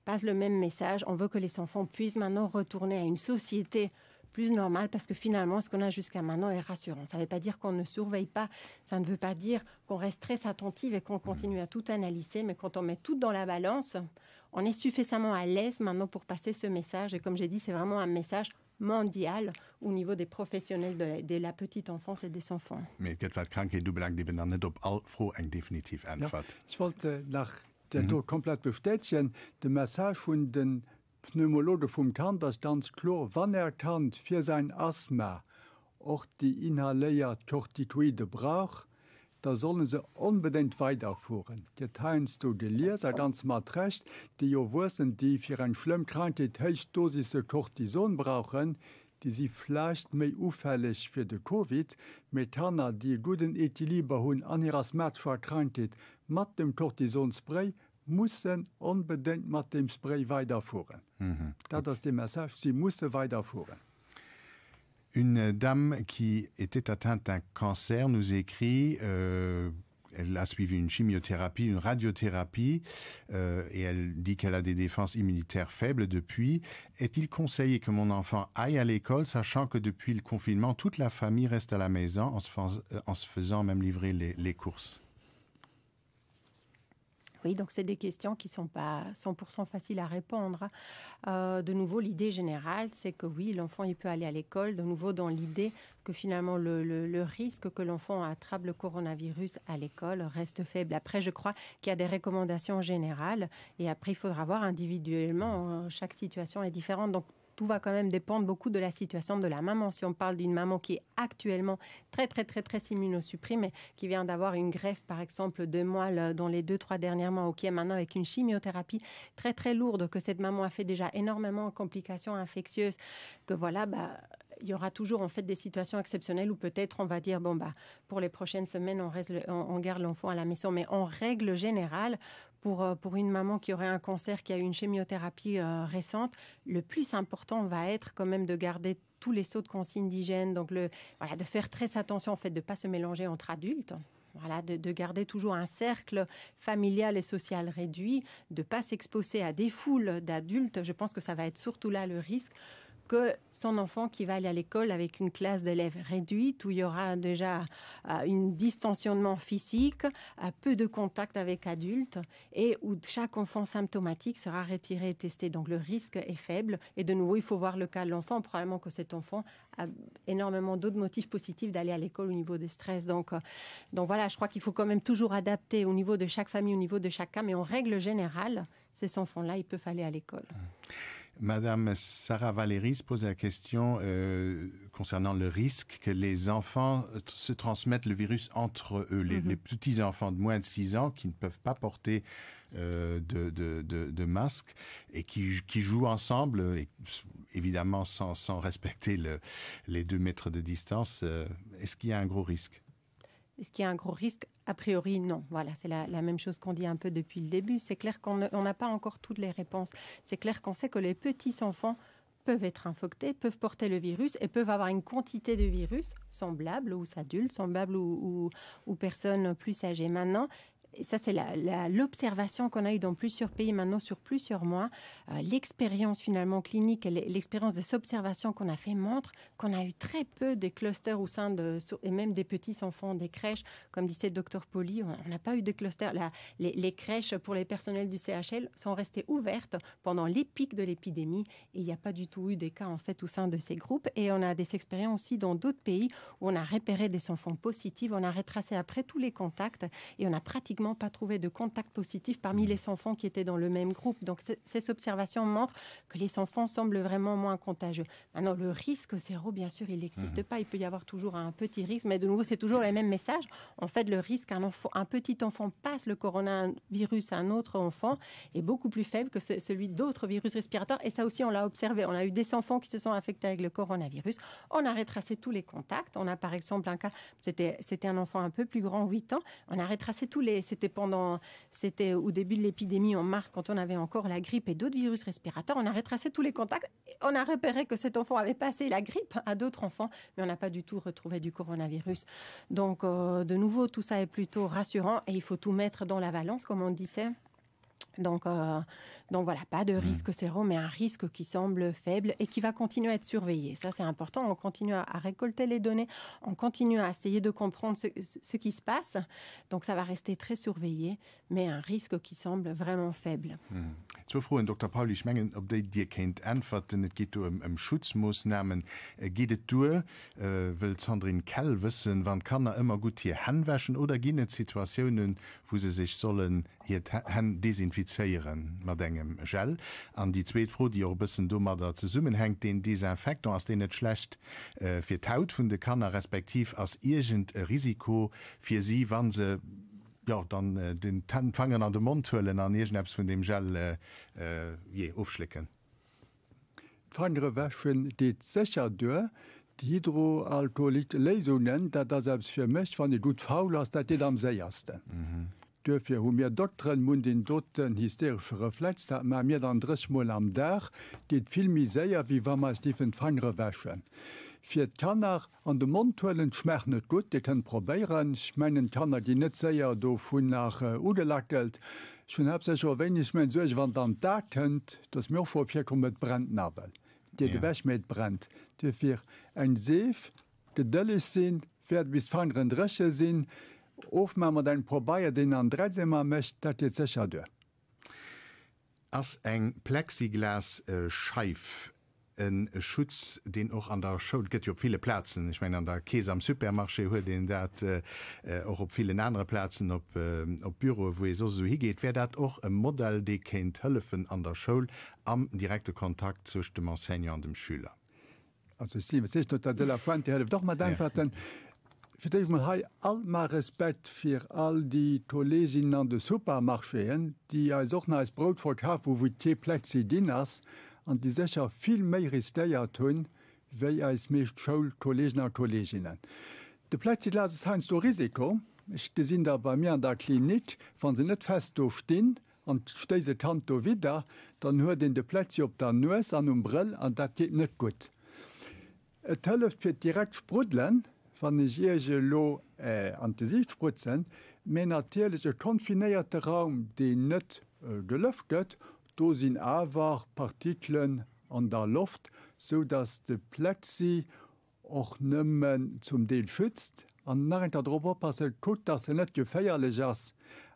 passent le même message. On veut que les enfants puissent maintenant retourner à une société plus normal parce que finalement, ce qu'on a jusqu'à maintenant est rassurant. Ça ne veut pas dire qu'on ne surveille pas, ça ne veut pas dire qu'on reste très attentive et qu'on continue à tout analyser, mais quand on met tout dans la balance, on est suffisamment à l'aise maintenant pour passer ce message. Et comme j'ai dit, c'est vraiment un message mondial au niveau des professionnels de la, la petite enfance et des enfants. Mais Message mhm. Pneumologe vom vum Kanters ganz klo wann erkannt für sein Asthma auch die inhaléier Tortituide brauch, da sollen sie unbedingt weiterfuhren. Deteinst du gelier sei ganz mat recht, die ja wissen, die für eine en Schlemmkrankket hechdosise Cortison brauchen, die sie vielleicht mehr auffällig für die COVID, Methaner, die guten Etiliber hunn an ihrer Mäzschwkrankket mit dem Cortisonspray dem mhm. Une dame qui était atteinte d'un cancer nous écrit euh, elle a suivi une chimiothérapie, une radiothérapie, euh, et elle dit qu'elle a des défenses immunitaires faibles depuis. Est-il conseillé que mon enfant aille à l'école, sachant que depuis le confinement, toute la famille reste à la maison en se, en se faisant même livrer les courses oui, donc c'est des questions qui ne sont pas 100% faciles à répondre. Hein. Euh, de nouveau, l'idée générale, c'est que oui, l'enfant, il peut aller à l'école, de nouveau dans l'idée que finalement, le, risque que l'enfant attrape le coronavirus à l'école reste faible. Après, je crois qu'il y a des recommandations générales et après, il faudra voir individuellement, hein, chaque situation est différente. Donc, tout va quand même dépendre beaucoup de la situation de la maman. Si on parle d'une maman qui est actuellement très, très, très, très immunosupprimée, qui vient d'avoir une greffe, par exemple, de moelle dans les deux, trois dernières mois, ou qui est maintenant avec une chimiothérapie très, très lourde, que cette maman a fait déjà énormément de complications infectieuses, que voilà, bah, il y aura toujours en fait des situations exceptionnelles où peut-être on va dire bon bah pour les prochaines semaines on, reste, on, garde l'enfant à la maison, mais en règle générale pour euh, pour une maman qui aurait un cancer, qui a eu une chimiothérapie euh, récente, le plus important va être quand même de garder tous les sauts de consigne d'hygiène, donc le de faire très attention en fait de pas se mélanger entre adultes. Voilà, de, de, garder toujours un cercle familial et social réduit, de ne pas s'exposer à des foules d'adultes. Je pense que ça va être surtout là le risque que son enfant qui va aller à l'école avec une classe d'élèves réduite, où il y aura déjà euh, un distensionnement physique, euh, peu de contact avec adultes, et où chaque enfant symptomatique sera retiré et testé. Donc le risque est faible. Et de nouveau, il faut voir le cas de l'enfant. Probablement que cet enfant a énormément d'autres motifs positifs d'aller à l'école au niveau des stress. Donc, euh, donc voilà, je crois qu'il faut quand même toujours adapter au niveau de chaque famille, au niveau de chaque cas. Mais en règle générale, ces enfants-là, peut peuvent aller à l'école. Mmh. Madame Sarah Valéry se pose la question euh, concernant le risque que les enfants se transmettent le virus entre eux, les, mhm. petits enfants de moins de 6 ans qui ne peuvent pas porter euh, de, masque et qui, jouent ensemble, évidemment sans, respecter les deux mètres de distance. Euh, est-ce qu'il y a un gros risque est-ce qu'il y a un gros risque A priori, non. Voilà, c'est la, même chose qu'on dit un peu depuis le début. C'est clair qu'on n'a pas encore toutes les réponses. C'est clair qu'on sait que les petits enfants peuvent être infectés, peuvent porter le virus et peuvent avoir une quantité de virus semblable aux adultes, semblable aux personnes plus âgées. Maintenant, et ça c'est l'observation qu'on a eue dans plusieurs pays maintenant sur plusieurs mois, euh, l'expérience finalement clinique, l'expérience des observations qu'on a fait montre qu'on a eu très peu des clusters au sein de, et même des petits enfants des crèches, comme disait docteur Poli, on n'a pas eu de clusters. La, les, les, crèches pour les personnels du CHL sont restées ouvertes pendant les pics de l'épidémie et il n'y a pas du tout eu des cas en fait au sein de ces groupes et on a des expériences aussi dans d'autres pays où on a repéré des enfants positifs, on a retracé après tous les contacts et on a pratiquement pas trouvé de contact positif parmi les enfants qui étaient dans le même groupe. Donc ces observations montrent que les enfants semblent vraiment moins contagieux. Maintenant, le risque zéro, bien sûr, il n'existe mhm. pas. Il peut y avoir toujours un petit risque, mais de nouveau, c'est toujours le même message. En fait, le risque qu'un un petit enfant passe le coronavirus à un autre enfant est beaucoup plus faible que celui d'autres virus respiratoires. Et ça aussi, on l'a observé. On a eu des enfants qui se sont infectés avec le coronavirus. On a retracé tous les contacts. On a par exemple un cas, c'était un enfant un peu plus grand, 8 ans. On a retracé tous les c'était pendant, c'était au début de l'épidémie en mars, quand on avait encore la grippe et d'autres virus respiratoires. On a retracé tous les contacts. on a repéré que cet enfant avait passé la grippe à d'autres enfants, mais on n'a pas du tout retrouvé du coronavirus. Donc, euh, de nouveau, tout ça est plutôt rassurant et il faut tout mettre dans la valence, comme on disait. Donc, euh, donc voilà, pas de mmh. risque zéro, mais un risque qui semble faible et qui va continuer à être surveillé. Ça, c'est important. On continue à, récolter les données, on continue à essayer de comprendre ce, ce, qui se passe. Donc ça va rester très surveillé, mais un risque qui semble vraiment faible. Hm. Zur frohen Dr. Pauli Schmengen, ob de dir kennt antworten, es geht um, um Schutzmaßnahmen. Äh, geht du, äh, Kell wissen, wann kann er immer gut hier hinwäschen oder gibt wo sie sich sollen hier hen desinfizeieren mat engem Gell an die zweetfro die op bisssen dummer dat ze summen heng den Disinfektor ass de net schlecht äh, fir taut vun de Kanner respektiv ass irgent Risiko fir sie wann se ja dann äh, den tanfangen an de Montllen an Ineps vun dem Gell äh, äh, je ofschlicken. Fanre wäschen dit secher dur. Hydroalkoholit leisonen, dat er selbst fir mecht van de gut faul ass dat dit am seiersten. Mm -hmm. Um dofir hun mir Doktoren mund den doten hysterische Reflex, dat ma mir an dresmol am Dach geht viel miséier wie wann mas die Fanre wäschen. Fi Tanner an de montuellen schmechnet gut, de kann probéieren, ich meinen Tanner die net säier do hunn nach äh, ugelakelt. Schon hab sech wenn ich mein sech wann an da kënt, dats mir vor fir kom met Brandnabel. Di yeah. wäch met brennt. Di fir eng seef, geëlle sinn, fährt bis fanren dresche sinn, ofmammer dein Probaier den an dreisemmer mecht dat dir zecher du. Ass eng Plexiglas äh, scheif en äh, Schutz den och an der Schul gëtt op viele Plazen. Ich meng an der Kees am Supermarche huet den dat äh, och op vielen andere Plazen op Büro, wo e eso so higéet, wär dat och e Modell dei kenint hëllefen an der Schoul am direkte Kontakt zuch dem Enseier an dem Schüler. Also, ich, ich, ich, ich, ich, ich, ich, doch mal dein ja, ja. Verif mat hai all ma Respekt fir all die Tolesinn an de Supermarchéen, die a soch na als Brot vor Kaf, wo wot Teeplexi Dinners an die secher vill méi Risteier hunn, wéi als méch Schoul Kolleginnen an Kolleginnen. De Plätzi las hein do Risiko. Ich gesinn der bei mir an der Klinik, wann se net fest do Din an steise Kanto wieder, dann huet den de Plätzi op der Nues an um Brell an dat geht net gut. Et tellt fir direkt sprudlen, van de jege lo äh, an de sichtprozen, men natierlege konfinéierte Raum de net äh, geëft gëtt, do sinn awar Partikeln an der Luft, so dats de Plexi och nëmmen zum Deel schützt. An nach en Drpass se kut, dat se net geféierleg ass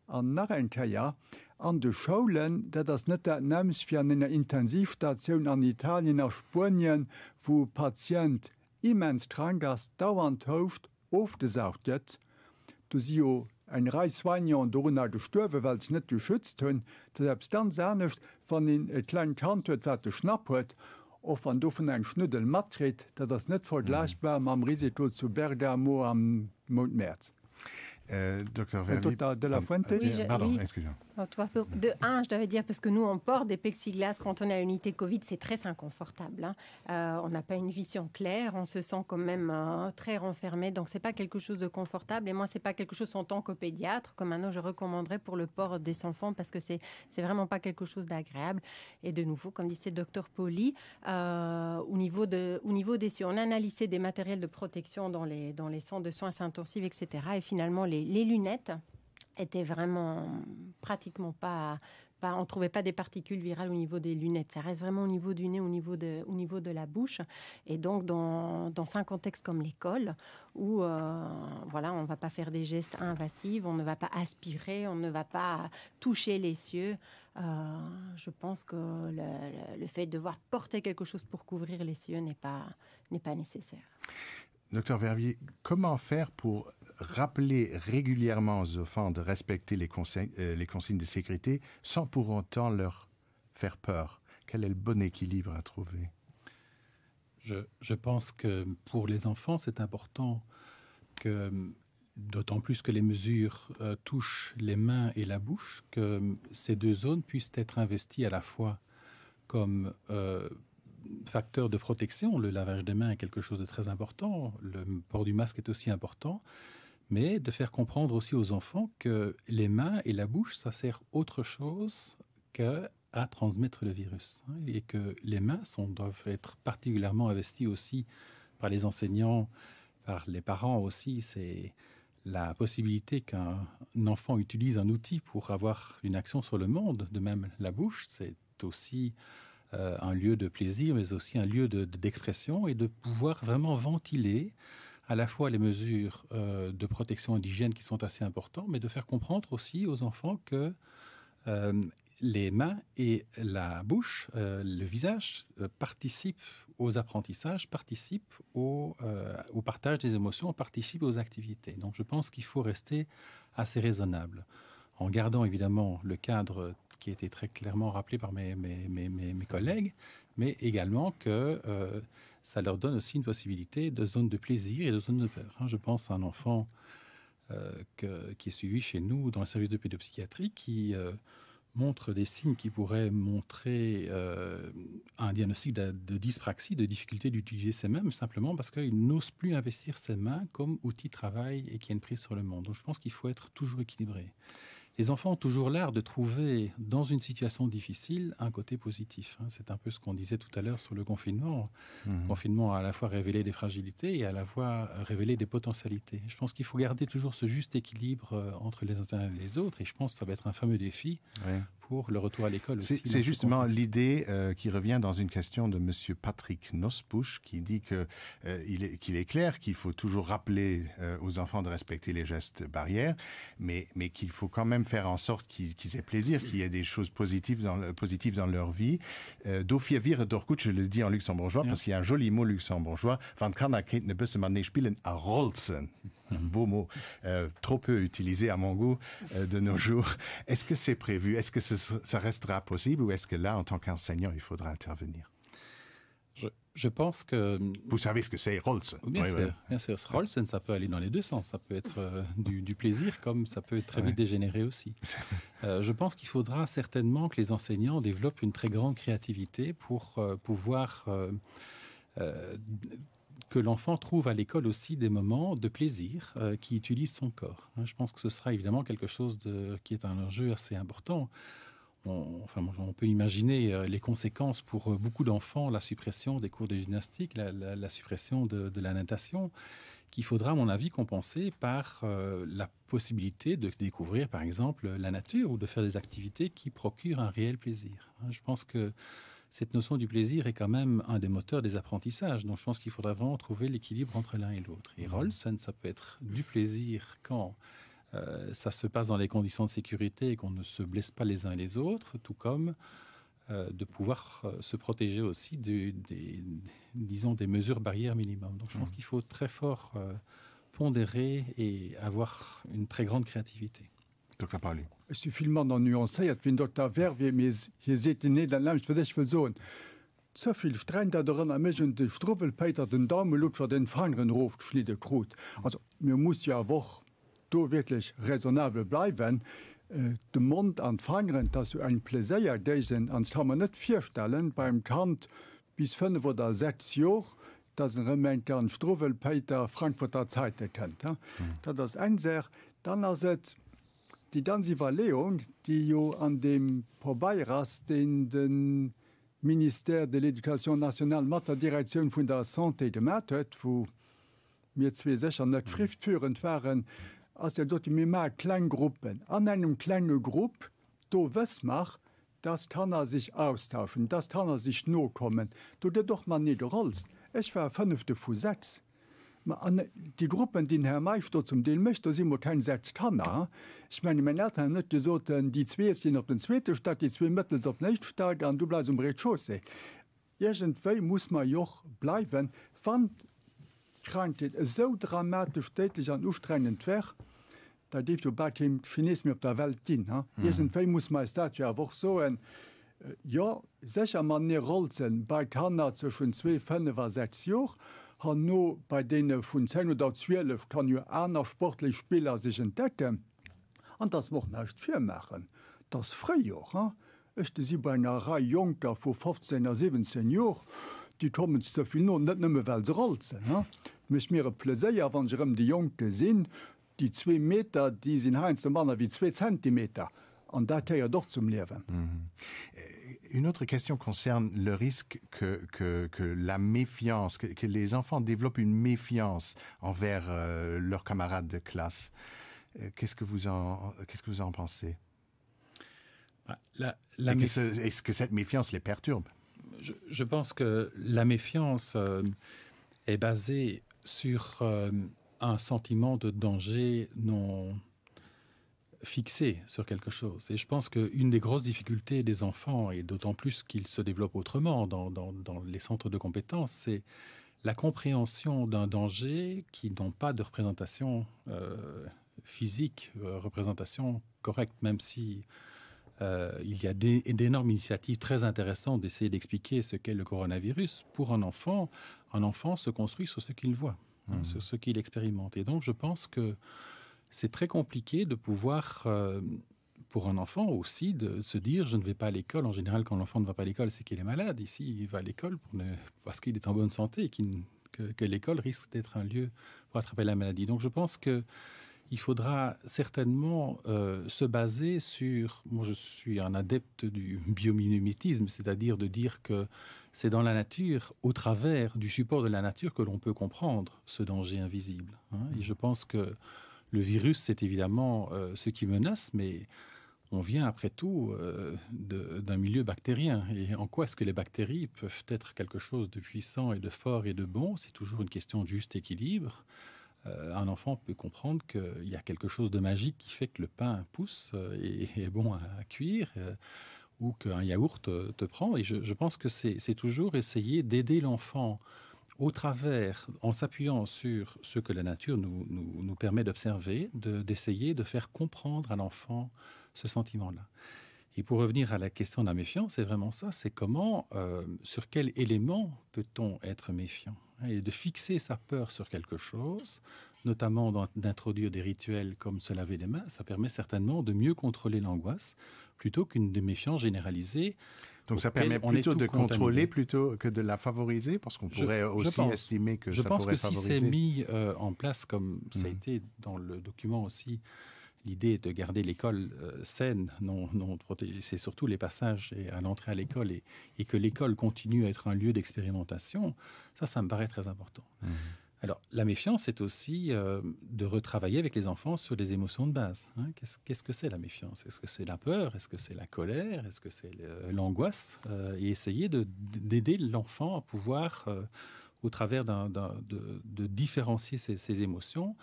an nach en Käier, an de Schoen, dat ass net nëmmsfir an ennner Intensivstationioun an Italien nach Spien, wo Patient immens Trangas dauernd hoofft ofgesaucht gëtt. Du sio eng Reisweio an Donnal du Stöwe wells net geschützt hunn, dat selbst dann sanecht van den etklein Kantuet wat du schnapp huet, of an du vun eng Schnnudel matreet, dat das net vergleichbar mm. am Risiko zu Bergamo am Mondmärz. Äh, Dr. Fuente. Oui, je, oui. Pardon, Oh, de un, je devais dire, parce que nous, on porte des plexiglas quand on est à l'unité Covid, c'est très inconfortable. Hein. Euh, on n'a pas une vision claire, on se sent quand même hein, très renfermé, donc c'est pas quelque chose de confortable. Et moi, n'est pas quelque chose en tant que pédiatre, comme maintenant je recommanderais pour le port des enfants, parce que c'est vraiment pas quelque chose d'agréable. Et de nouveau, comme disait docteur Pauli, euh, au, niveau de, au des Si on analysait des matériels de protection dans les, dans les centres de soins intensifs, etc. Et finalement, les lunettes était vraiment pratiquement pas, pas on trouvait pas des particules virales au niveau des lunettes. Ça reste vraiment au niveau du nez, au niveau de, au niveau de la bouche. Et donc dans, un contexte comme l'école, où on euh, voilà, on va pas faire des gestes invasifs, on ne va pas aspirer, on ne va pas toucher les cieux. Euh, je pense que le, fait de devoir porter quelque chose pour couvrir les cieux n'est pas n'est pas nécessaire. Docteur Vervier, comment faire pour rappeler régulièrement aux enfants de respecter euh, les consignes, de sécurité sans pour autant leur faire peur Quel est le bon équilibre à trouver je, pense que pour les enfants, c'est important que, d'autant plus que les mesures euh, touchent les mains et la bouche, que ces deux zones puissent être investies à la fois comme euh, facteur de protection. Le lavage des mains est quelque chose de très important. Le port du masque est aussi important mais de faire comprendre aussi aux enfants que les mains et la bouche, ça sert autre chose qu'à transmettre le virus. Hein, et que les mains sont, doivent être particulièrement investies aussi par les enseignants, par les parents aussi. C'est la possibilité qu'un enfant utilise un outil pour avoir une action sur le monde. De même, la bouche, c'est aussi euh, un lieu de plaisir, mais aussi un lieu d'expression de, et de pouvoir vraiment ventiler à la fois les mesures euh, de protection et d'hygiène qui sont assez importantes, mais de faire comprendre aussi aux enfants que euh, les mains et la bouche, euh, le visage, participent aux apprentissages, participent au, au, partage des émotions, participent aux activités. Donc je pense qu'il faut rester assez raisonnable, en gardant évidemment le cadre qui a été très clairement rappelé par mes, mes, mes collègues, mais également que ça leur donne aussi une possibilité de zone de plaisir et de zone de peur. Hein. je pense à un enfant euh, qui est suivi chez nous dans le service de pédopsychiatrie qui euh, montre des signes qui pourraient montrer euh, un diagnostic de, de, dyspraxie, de difficulté d'utiliser ses mains, simplement parce qu'il n'ose plus investir ses mains comme outil de travail et qui a une prise sur le monde. Donc je pense qu'il faut être toujours équilibré les enfants ont toujours l'art de trouver dans une situation difficile un côté positif. Hein. C'est un peu ce qu'on disait tout à l'heure sur le confinement. Mhm. Le confinement a à la fois révélé des fragilités et à la fois révélé des potentialités. Je pense qu'il faut garder toujours ce juste équilibre euh, entre les uns et les autres et je pense que ça va être un fameux défi pour le retour à l'école aussi. C'est justement l'idée euh, qui revient dans une question de Monsieur Patrick Nosbusch qui dit que euh, qu'il est clair qu'il faut toujours rappeler euh, aux enfants de respecter les gestes barrières, mais mais qu'il faut quand même faire en sorte qu'ils aient plaisir, qu'il y ait des choses positives dans dans leur vie. Euh, je le dis en luxembourgeois parce qu'il y a un joli mot luxembourgeois un beau mot, euh, trop peu utilisé à mon goût euh, de nos jours. Est-ce que c'est prévu Est-ce que ça restera possible ou est-ce que là, en tant qu'enseignant, il faudra intervenir je, pense que... Euh, Vous savez ce que c'est, Rolls bien, sûr, ah. ça peut aller dans les deux sens. Ça peut être du, plaisir comme ça peut être très vite dégénéré aussi. je pense qu'il faudra certainement que les enseignants développent une très grande créativité pour pouvoir que l'enfant trouve à l'école aussi des moments de plaisir euh, qui utilisent son corps. Hein. je pense que ce sera évidemment quelque chose de, qui est un enjeu assez important. On, enfin, on peut imaginer euh, les conséquences pour euh, beaucoup d'enfants, la suppression des cours de gymnastique, la, suppression de, la natation, qu'il faudra, à mon avis, compenser par la possibilité de découvrir, par exemple, la nature ou de faire des activités qui procurent un réel plaisir. Hein. je pense que cette notion du plaisir est quand même un des moteurs des apprentissages. Donc je pense qu'il faudra vraiment trouver l'équilibre entre l'un et l'autre. Et mmh. Rolson, ça peut être du plaisir quand euh, ça se passe dans les conditions de sécurité et qu'on ne se blesse pas les uns et les autres, tout comme euh, de pouvoir euh, se protéger aussi des, disons, des mesures barrières minimum. Donc je pense mmh. qu'il faut très fort pondérer et avoir une très grande créativité. à parlé. si viel man an nuancéiert, wien Dr. Wer wie mees hi se den net an Lämcht firdech vu Zoun. Zoviel strengng dat derren a méchen de Strowelpäiter den Dameluscher den Fanen Rof schliede er krut. Also mir muss ja woch do wirklich raisonabel bleiwen. Äh, de Mont an Fanren, dats u eng Pläéier déisen ans Tammer net virstellen beim Kant bis fënne wo der sechs Joch, dats en er Remenker an Strowelpäiter Frankfurter Zeitite kennt. Dat ass engsäch, dann er se die ganze Überlegung, die jo an dem den vorbeirastenden Minister de l'Education nationale mat der Direktion vun der Santé gemerk huet, wo mir zwee secher net schriftführend mhm. waren, ass der dort mir mal Kleingruppen an einem kleine Grupp do wessmach, das kann er sich austauschen, das kann er sich no kommen. Du dir doch man nie gerolst. Ich war fünffte Fu sechs. an die Gruppen die Herr Meister zum den möchte sie immer kein Se kannner ich meine mein Eltern nicht gesagt, die zwei stehen auf den zweite Stadt die zwei Mittel auf nicht stark an du bleibst um Rechose Irgendwie muss man joch bleiben fand krankheit so dramatisch tätig an ustrengend Tver da lief du bald dem Chinesen auf der Welt hin hm. Irgendwie muss mein Statu ja auch so ein äh, Ja secher man ne Rollzen bei Kanner zwischenschen zwee Fënne war sechs Joch han no bei dee vun 10 oder 12 kann jo aner sportlich Spieler sich entdecken. An das mocht nächt fir machen. Das Freijoch Echte sie bei einer Rei Joker vu 15er 17 Joch, die tommenste Fi net nëmme well ze rollzen. Mch mirre Pläéier wann jerem um de Joke sinn, die 2 Meter, die sinn heinz de Mannner wie 2 cm an dat ja doch zum lewen. Mhm. une autre question concerne le risque que, la méfiance, que, les enfants développent une méfiance envers euh, leurs camarades de classe. Euh, qu'est-ce, que vous en, pensez bah, Est-ce que cette méfiance les perturbe je, pense que la méfiance euh, est basée sur un sentiment de danger non, fixé sur quelque chose. Et je pense qu'une des grosses difficultés des enfants, et d'autant plus qu'ils se développent autrement dans, les centres de compétences, c'est la compréhension d'un danger qui n'ont pas de représentation euh, physique, euh, représentation correcte, même si euh, il y a d'énormes initiatives très intéressantes d'essayer d'expliquer ce qu'est le coronavirus. Pour un enfant, un enfant se construit sur ce qu'il voit, hein, mmh. sur ce qu'il expérimente. Et donc, je pense que c'est très compliqué de pouvoir, euh, pour un enfant aussi, de se dire je ne vais pas à l'école. En général, quand l'enfant ne va pas à l'école, c'est qu'il est malade. Ici, il va à l'école parce qu'il est en bonne santé et que, l'école risque d'être un lieu pour attraper la maladie. Donc je pense que il faudra certainement euh, se baser sur. Moi, je suis un adepte du biomimétisme, c'est-à-dire de dire que c'est dans la nature, au travers du support de la nature, que l'on peut comprendre ce danger invisible. Hein. Et je pense que le virus, c'est évidemment euh, ce qui menace, mais on vient après tout euh, d'un milieu bactérien. Et en quoi est-ce que les bactéries peuvent être quelque chose de puissant et de fort et de bon C'est toujours une question de juste équilibre. Euh, un enfant peut comprendre qu'il y a quelque chose de magique qui fait que le pain pousse et, est bon à, cuire. ou qu'un yaourt te, prend. Et je pense que c'est toujours essayer d'aider l'enfant au travers, en s'appuyant sur ce que la nature nous, permet d'observer, d'essayer de faire comprendre à l'enfant ce sentiment-là. Et pour revenir à la question de la méfiance, c'est vraiment ça, c'est comment, euh, sur quel élément peut-on être méfiant hein, Et de fixer sa peur sur quelque chose, notamment d'introduire des rituels comme se laver les mains, ça permet certainement de mieux contrôler l'angoisse, plutôt qu'une méfiance généralisée donc ça permet plutôt de contrôler plutôt que de la favoriser, parce qu'on pourrait aussi estimer que je ça pourrait favoriser. Je pense que si c'est mis euh, en place, comme ça a mmh. été dans le document aussi, l'idée de garder l'école euh, saine, non, non protégée, c'est surtout les passages et à l'entrée à l'école et, que l'école continue à être un lieu d'expérimentation, ça, ça me paraît très important. Mmh. Alors, la méfiance, c'est aussi euh, de retravailler avec les enfants sur les émotions de base. Hein. Qu'est-ce, que c'est la méfiance Est-ce que c'est la peur Est-ce que c'est la colère Est-ce que c'est l'angoisse euh, Et essayer d'aider l'enfant à pouvoir, euh, au travers de, différencier ses, ses, émotions,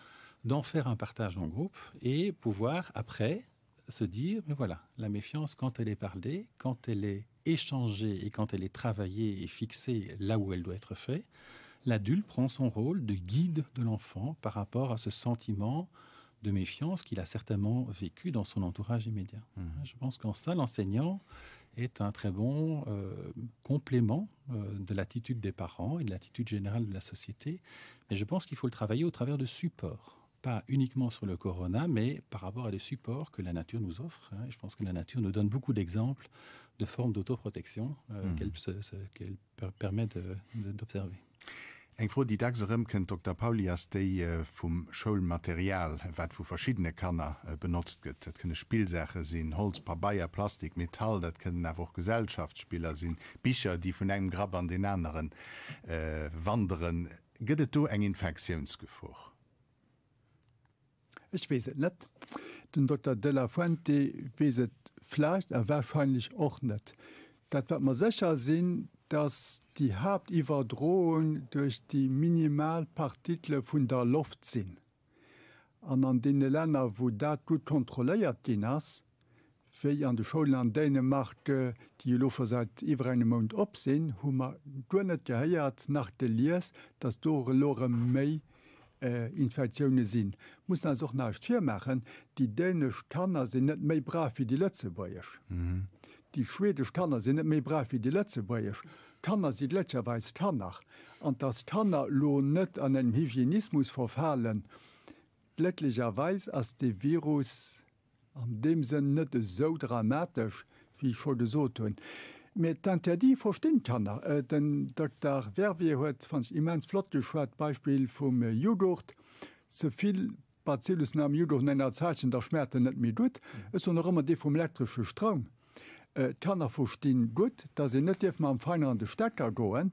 d'en faire un partage en groupe et pouvoir, après, se dire, mais voilà, la méfiance, quand elle est parlée, quand elle est échangée et quand elle est travaillée et fixée là où elle doit être faite, l'adulte prend son rôle de guide de l'enfant par rapport à ce sentiment de méfiance qu'il a certainement vécu dans son entourage immédiat. Mhm. Hein, je pense qu'en ça, l'enseignant est un très bon euh, complément euh, de l'attitude des parents et de l'attitude générale de la société. Mais je pense qu'il faut le travailler au travers de supports pas uniquement sur le corona, mais par rapport à des supports que la nature nous offre. Hein. Je pense que la nature nous donne beaucoup d'exemples de formes d'autoprotection euh, mhm. qu'elle permet d'observer. Eg froh die Daserem kennt Dr. Paulias de äh, vum Schulmaterial wat vu verschiedene Kanner äh, benutzt gëtt. Dat könne Spielsäche sinn, Holz, Papaier, Plastik, Metall, dat können einfach Gesellschaftsspieler sinn, Bicher, die vun engem Grab an den anderen äh, wanderen. Gëtt du eng Infektionsgefuch? Ich wese net. Den Dr. De la Fuente weet flecht er wahrscheinlich ochnet. Dat wat man secher sinn, dass die Hauptiwwerdrohung durch die Minimalpartitel vun der Luft sinn. An an denne Länder, wo dat gut kontroléiert den ass, fir an de Schulen an Dänemark äh, die Lufer seit iwwer einem Mo opsinn, hummer gënnet geheiert nach de Liers, dat dore Lore méi äh, Infektionune sinn. Muss soch nach Tier machen, die dänesch Tanner sinn net méi brav wie die Lëtze beiierch. Mhm die schwedisch Tanner sind mé brei wie die letzte Breiersch. Tanner sieht letscherweis Tannach an das Tanner lohn net an den Hygienismus verfallen. Lettlicherweis as de Virus an dem se net so dramatisch wie vor de Soun. Tante die verstin Tanner äh, den Dr. Werwie huet van immens flottte Schwert Beispiel vum äh, Jogurt zuviel so Bacillus am Jogurt nenner Zeitchen der Schmerte net mir gut, mhm. es sonder immer de vum elektrsche Strom. Äh, Tanner vustin gut, dat se net ef ma am feiner an de Stecker goen.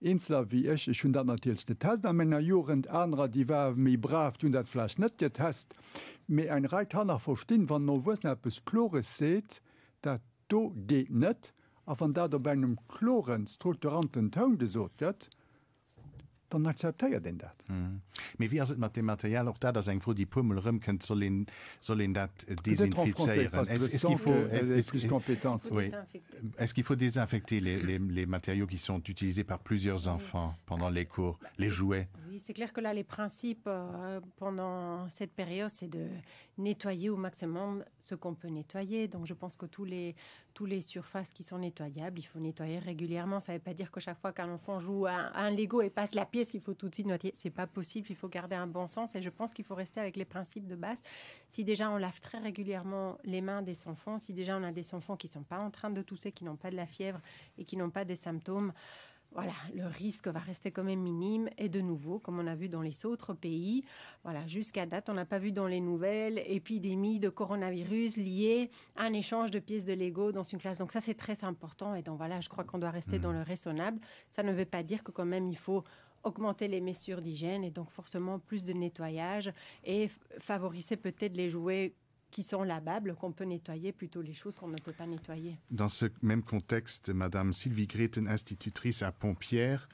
Insler wie ech ich hun dann erelste Test an Männer Jorend anrer, die wwer mi brav hun dat Flasch net getest, méi en Reit Tanner vorstin, wann no wos net bes Chlores seet, dat do geet net, a van dat op engem chlorenstrukturanten Toun gesot jett, dann akzeteiert den dat. Mm. Me wie se mat dem Material auch da dats eng fro die Pummelëm kënt soll in, soll in dat desinfizieren. Eh, Est-ce qu'il faut désinfecter les, les, les matériaux qui sont utilisés par plusieurs enfants pendant les cours, les jouets? Mm c'est clair que là, les principes euh, pendant cette période, c'est de nettoyer au maximum ce qu'on peut nettoyer. Donc, je pense que tous les, tous les surfaces qui sont nettoyables, il faut nettoyer régulièrement. Ça ne veut pas dire que chaque fois qu'un enfant joue à un, Lego et passe la pièce, il faut tout de suite nettoyer. C'est pas possible. Il faut garder un bon sens. Et je pense qu'il faut rester avec les principes de base. Si déjà on lave très régulièrement les mains des enfants, si déjà on a des enfants qui ne sont pas en train de tousser, qui n'ont pas de la fièvre et qui n'ont pas des symptômes, voilà, le risque va rester quand même minime. Et de nouveau, comme on a vu dans les autres pays, voilà, jusqu'à date, on n'a pas vu dans les nouvelles épidémies de coronavirus liées à un échange de pièces de Lego dans une classe. Donc ça, c'est très important. Et donc voilà, je crois qu'on doit rester mm. dans le raisonnable. Ça ne veut pas dire que quand même, il faut augmenter les mesures d'hygiène et donc forcément plus de nettoyage et favoriser peut-être les jouets qui sont lavables, qu'on peut nettoyer plutôt les choses qu'on ne peut pas nettoyer. Dans ce même contexte, Madame Sylvie Greten, institutrice à Pompière,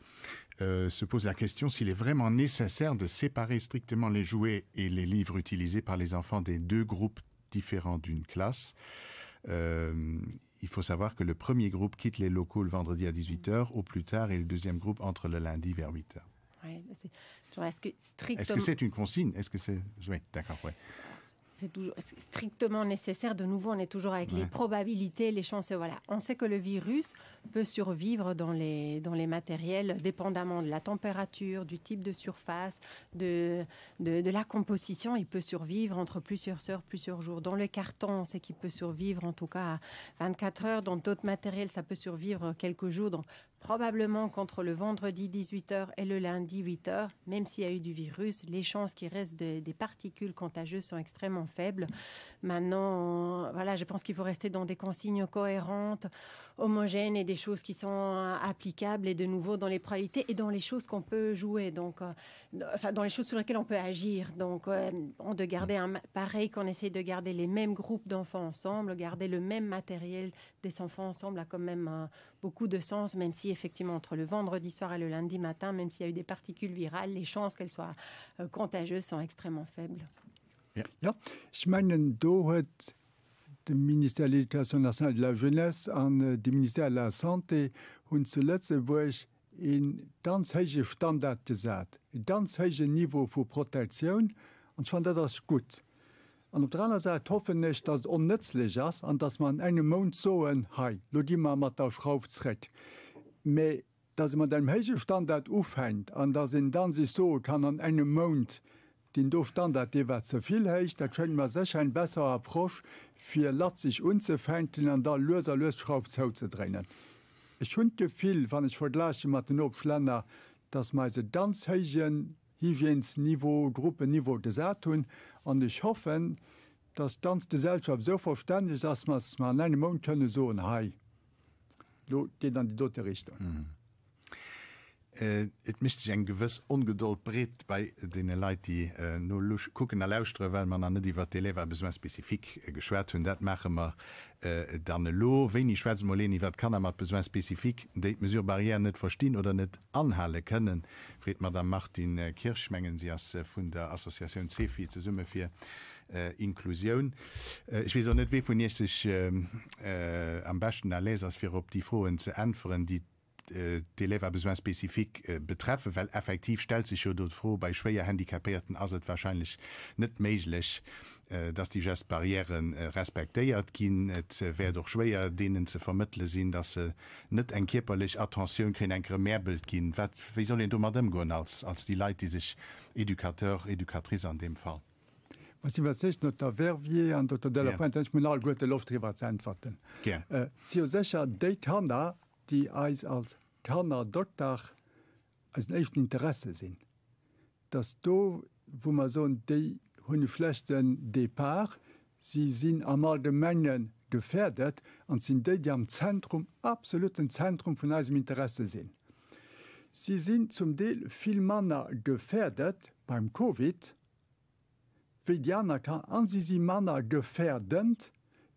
euh, se pose la question s'il est vraiment nécessaire de séparer strictement les jouets et les livres utilisés par les enfants des deux groupes différents d'une classe. Euh, il faut savoir que le premier groupe quitte les locaux le vendredi à 18h au plus tard et le deuxième groupe entre le lundi vers 8h. est-ce que c'est une consigne Est-ce que c'est... Oui, d'accord, ouais c'est strictement nécessaire. De nouveau, on est toujours avec les probabilités, les chances. Voilà. On sait que le virus peut survivre dans les, dans les matériels dépendamment de la température, du type de surface, de, de, la composition. Il peut survivre entre plusieurs heures, plusieurs jours. Dans le carton, on sait qu'il peut survivre en tout cas 24 heures. Dans d'autres matériels, ça peut survivre quelques jours. Donc, probablement contre le vendredi 18h et le lundi 8h. Même s'il y a eu du virus, les chances qu'il reste des particules contagieuses sont extrêmement faibles. Maintenant, voilà, je pense qu'il faut rester dans des consignes cohérentes homogène et des choses qui sont euh, applicables et de nouveau dans les probabilités et dans les choses qu'on peut jouer, donc euh, dans les choses sur lesquelles on peut agir. Donc, euh, on de garder un, pareil qu'on essaye de garder les mêmes groupes d'enfants ensemble, garder le même matériel des enfants ensemble a quand même beaucoup de sens, même si effectivement entre le vendredi soir et le lundi matin, même s'il y a eu des particules virales, les chances qu'elles soient contagieuses sont extrêmement faibles. dem Minister l'Education nationale de la Jeunesse an äh, dem Minister la Santé hunn ze letze woch en danshége Standard gesat. E danshége Niveau vu Protektiun an fan dat as gut. An op dran seit hoffen nichtch, dat onnëtzlech ass an dats man engem Mo zoen hai lo Dimmer mat der Schrauf zrät. méi dat se man dem hége Standard ofhängt, an dats en dann se so kann an engem Mo, den duft an dat dewer zuviel heich, dat schenng man sech ein besser Approsch fir latzig unzefäten an der loser Lusschraub zou ze drennen. Ich hun gefiel, wann ich verglache mat den Obschländer, dats me se danshegen hiviens Niveau Gruppeniveau gesät hun an ich hoffen, dass ganz Gesellschaft so verständig ass mans man einem Mo könne so hei den an die dotte Richtung. Mhm äh, et mischt sich eng gewiss ungeduld bret bei den Lei die äh, no lusch kucken er lausstre well man an die wat telewer bis man spezifik äh, geschwert hunn dat mache man äh, dann lo wenn die Schweiz moleni wat kann er mat bes spezifik de mesure barrieren net verstehen oder net anhalle können fried man da macht den äh, kirschmengen sie as äh, vun der assoziation cfi ze summe fir Äh, Inklusion äh, ich wie so net wie vu sich äh, äh, am besten erläs als wir op die frohen ze anferen die d'lever besoin spezifik äh, äh betreffe, well effektiv stel sich dot froh bei schwéier Handikapierten as et wahrscheinlich net méiglech äh, dats die Gestbarrieren äh, respektéiert ginn, et wär doch schwéier denen ze vermëttle sinn, dat se net eng kipperlech Attentionioun kenn eng gre Mäbild ginn. wiei soll du mat dem gonn als als die Leiit, die sich Edukateur Edukatri an dem Fall. Was iwwer sech not der Wervie an dat Modell Pmunal goete Loftriwer ze entfaten. Zi secher déit Handnder die als als Kerner Doktor als echt Interesse sind. Dass da, wo man so de hunne schlechten Depart, sie sind amal de Mengen gefährdet und sind die, die am Zentrum absoluten Zentrum von unserem Interesse sind. Sie sind zum Teil viel Männer gefährdet beim COVID, Pedianer kann an sie sind Männer gefährdend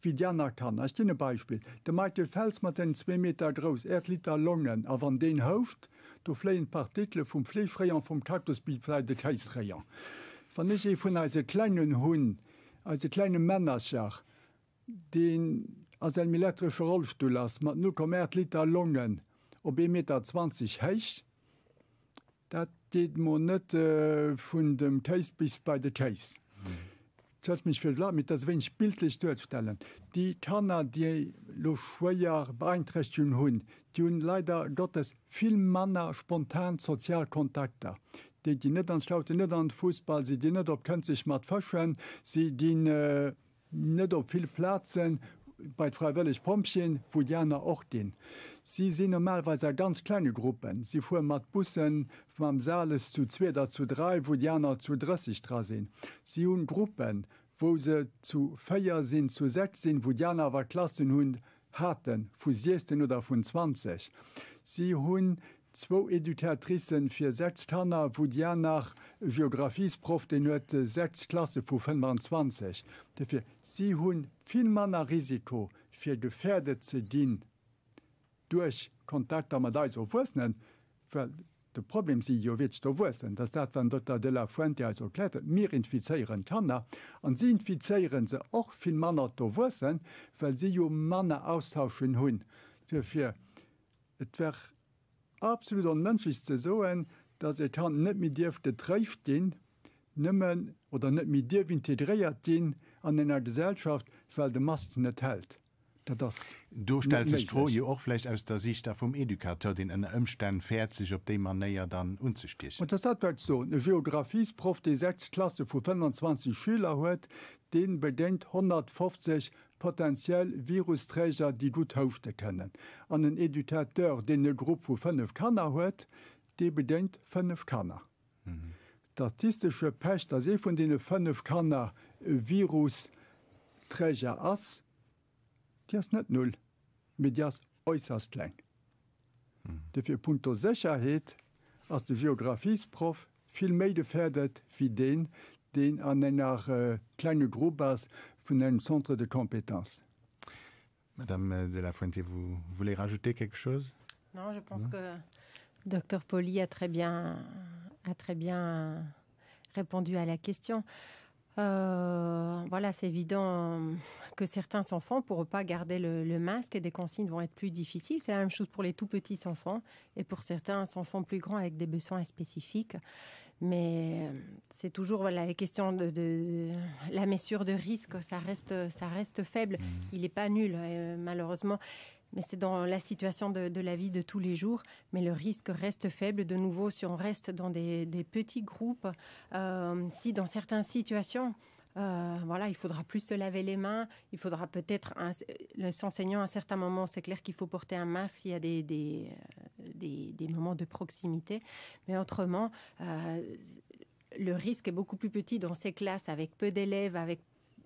wie Janner kann als Dinne Beispiel. De Michael Fels mat den 2 Me Gros Erdliter longen a an den Hoft, do fleien Partikel vum Fleechréier vum Kaktusbilfle de Keisréier. Van ich e vun als se kleinen hunn als se kleine Männerschach, den as en elektrsche Rollstu lass mat nu kom Erdliter longen op 1 Me 20 hecht, dat deet mo net äh, vun dem Teist bis bei de Keis. mich vergla mit das wenn bildlich durchstellen. Die Kanner die lo schwer beeinträchtigt hunn, die hun leider Gottes viel Männer spontan Sozialkontakte. Die nicht net an Schlaute nicht an Fußball sie die net op können sich mat verschwen, sie die äh, net op viel Plazen bei Freiwillig Pompchen, wo Janer auch den. Sie sind normalerweise ganz kleine Gruppen. Sie fuhren mit Bussen vom Saal zu zwei oder zu drei, wo Janer zu 30 dran sind. Sie haben Gruppen, wo sie zu vier sind, zu sechs sind, wo Janer aber Klassen hatten, von 16 oder von 20. Sie haben zwo Edutatrissen fir sechs Tanner wo Di nach Geographiesprof de huet sechs Klasse vu 25, de fir si hunn vill Manner Risiko fir de Pferderde ze dien. Duch Kontakt am da zo wossennen de Problem si Jo wit do wossen, dats dat wann Dr. de la Fuente als opklettet mir infizeieren Tanner an sie infizeieren se och vill Manner do wossen, well si jo Manner austauschen hunn fir. Etwer absolut unmenschlich zu sagen, dass ich han net mit Dirf de träft den, oder nicht mit Dir integriert den an einer Gesellschaft, weil de Mast nicht hält. Du stellst dich froh, je auch vielleicht aus der Sicht vom Edukateur den einen Ömstein fährt sich op dem man näher dann unzustichen. Und das dat halt so eine geografie Geographiesprof die sechs Klasse von 25 Schülern hat, den bedenkt 150 potenziell Virusträger die gut haufte kennen. An den Edutateur, den e Gruppe vu 5 Kanner huet, de bedenkt 5 Kanner. Mhm. Statistische Pech dat se vun de 5 Kanner Virusräger ass, ass net null, mit ass äuserst kleng. Mhm. De fir Punkto Secherheet ass de Geographiesprof vill méi gefädet wie den, den an ennner äh, kleine Gruppe ass a un centre de compétences. Madame de la vous voulez rajouter quelque chose Non, je pense que docteur Poli a très bien, a très bien répondu à la question. Euh, voilà, c'est évident que certains enfants ne pourront pas garder le, masque et des consignes vont être plus difficiles. C'est la même chose pour les tout petits enfants et pour certains enfants plus grands avec des besoins spécifiques. Mais euh, c'est toujours la question de, la mesure de risque, ça reste, ça reste faible. Mmh. Il n'est pas nul, euh, malheureusement. Mais c'est dans la situation de, la vie de tous les jours. Mais le risque reste faible. De nouveau, si on reste dans des, petits groupes, euh, si dans certaines situations, euh, voilà, il faudra plus se laver les mains. Il faudra peut-être un euh, à un certain moment, c'est clair qu'il faut porter un masque. Il y a des euh, moments de proximité, mais autrement, le risque est beaucoup plus petit dans ces classes avec peu d'élèves, avec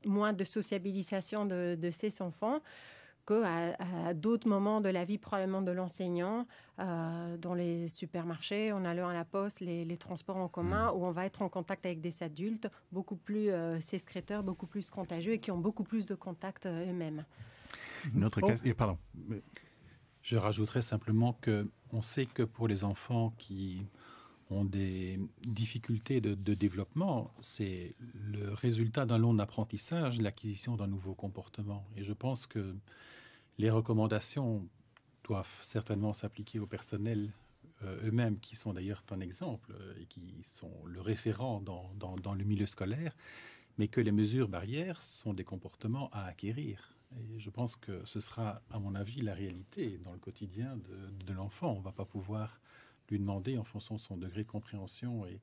moins de sociabilisation de ces enfants à, d'autres moments de la vie, probablement de l'enseignant, euh, dans les supermarchés, a allant à la poste, les, transports en commun, mm. où on va être en contact avec des adultes beaucoup plus euh, sécréteurs, beaucoup plus contagieux et qui ont beaucoup plus de contacts euh, eux-mêmes. Une autre oh. question. Pardon. Je rajouterais simplement que on sait que pour les enfants qui ont des difficultés de, de développement, c'est le résultat d'un long apprentissage, l'acquisition d'un nouveau comportement. Et je pense que les recommandations doivent certainement s'appliquer au personnel euh, eux-mêmes, qui sont d'ailleurs un exemple euh, et qui sont le référent dans, le milieu scolaire, mais que les mesures barrières sont des comportements à acquérir. Et je pense que ce sera, à mon avis, la réalité dans le quotidien de, l'enfant. On ne va pas pouvoir lui demander, en fonction de son degré de compréhension et,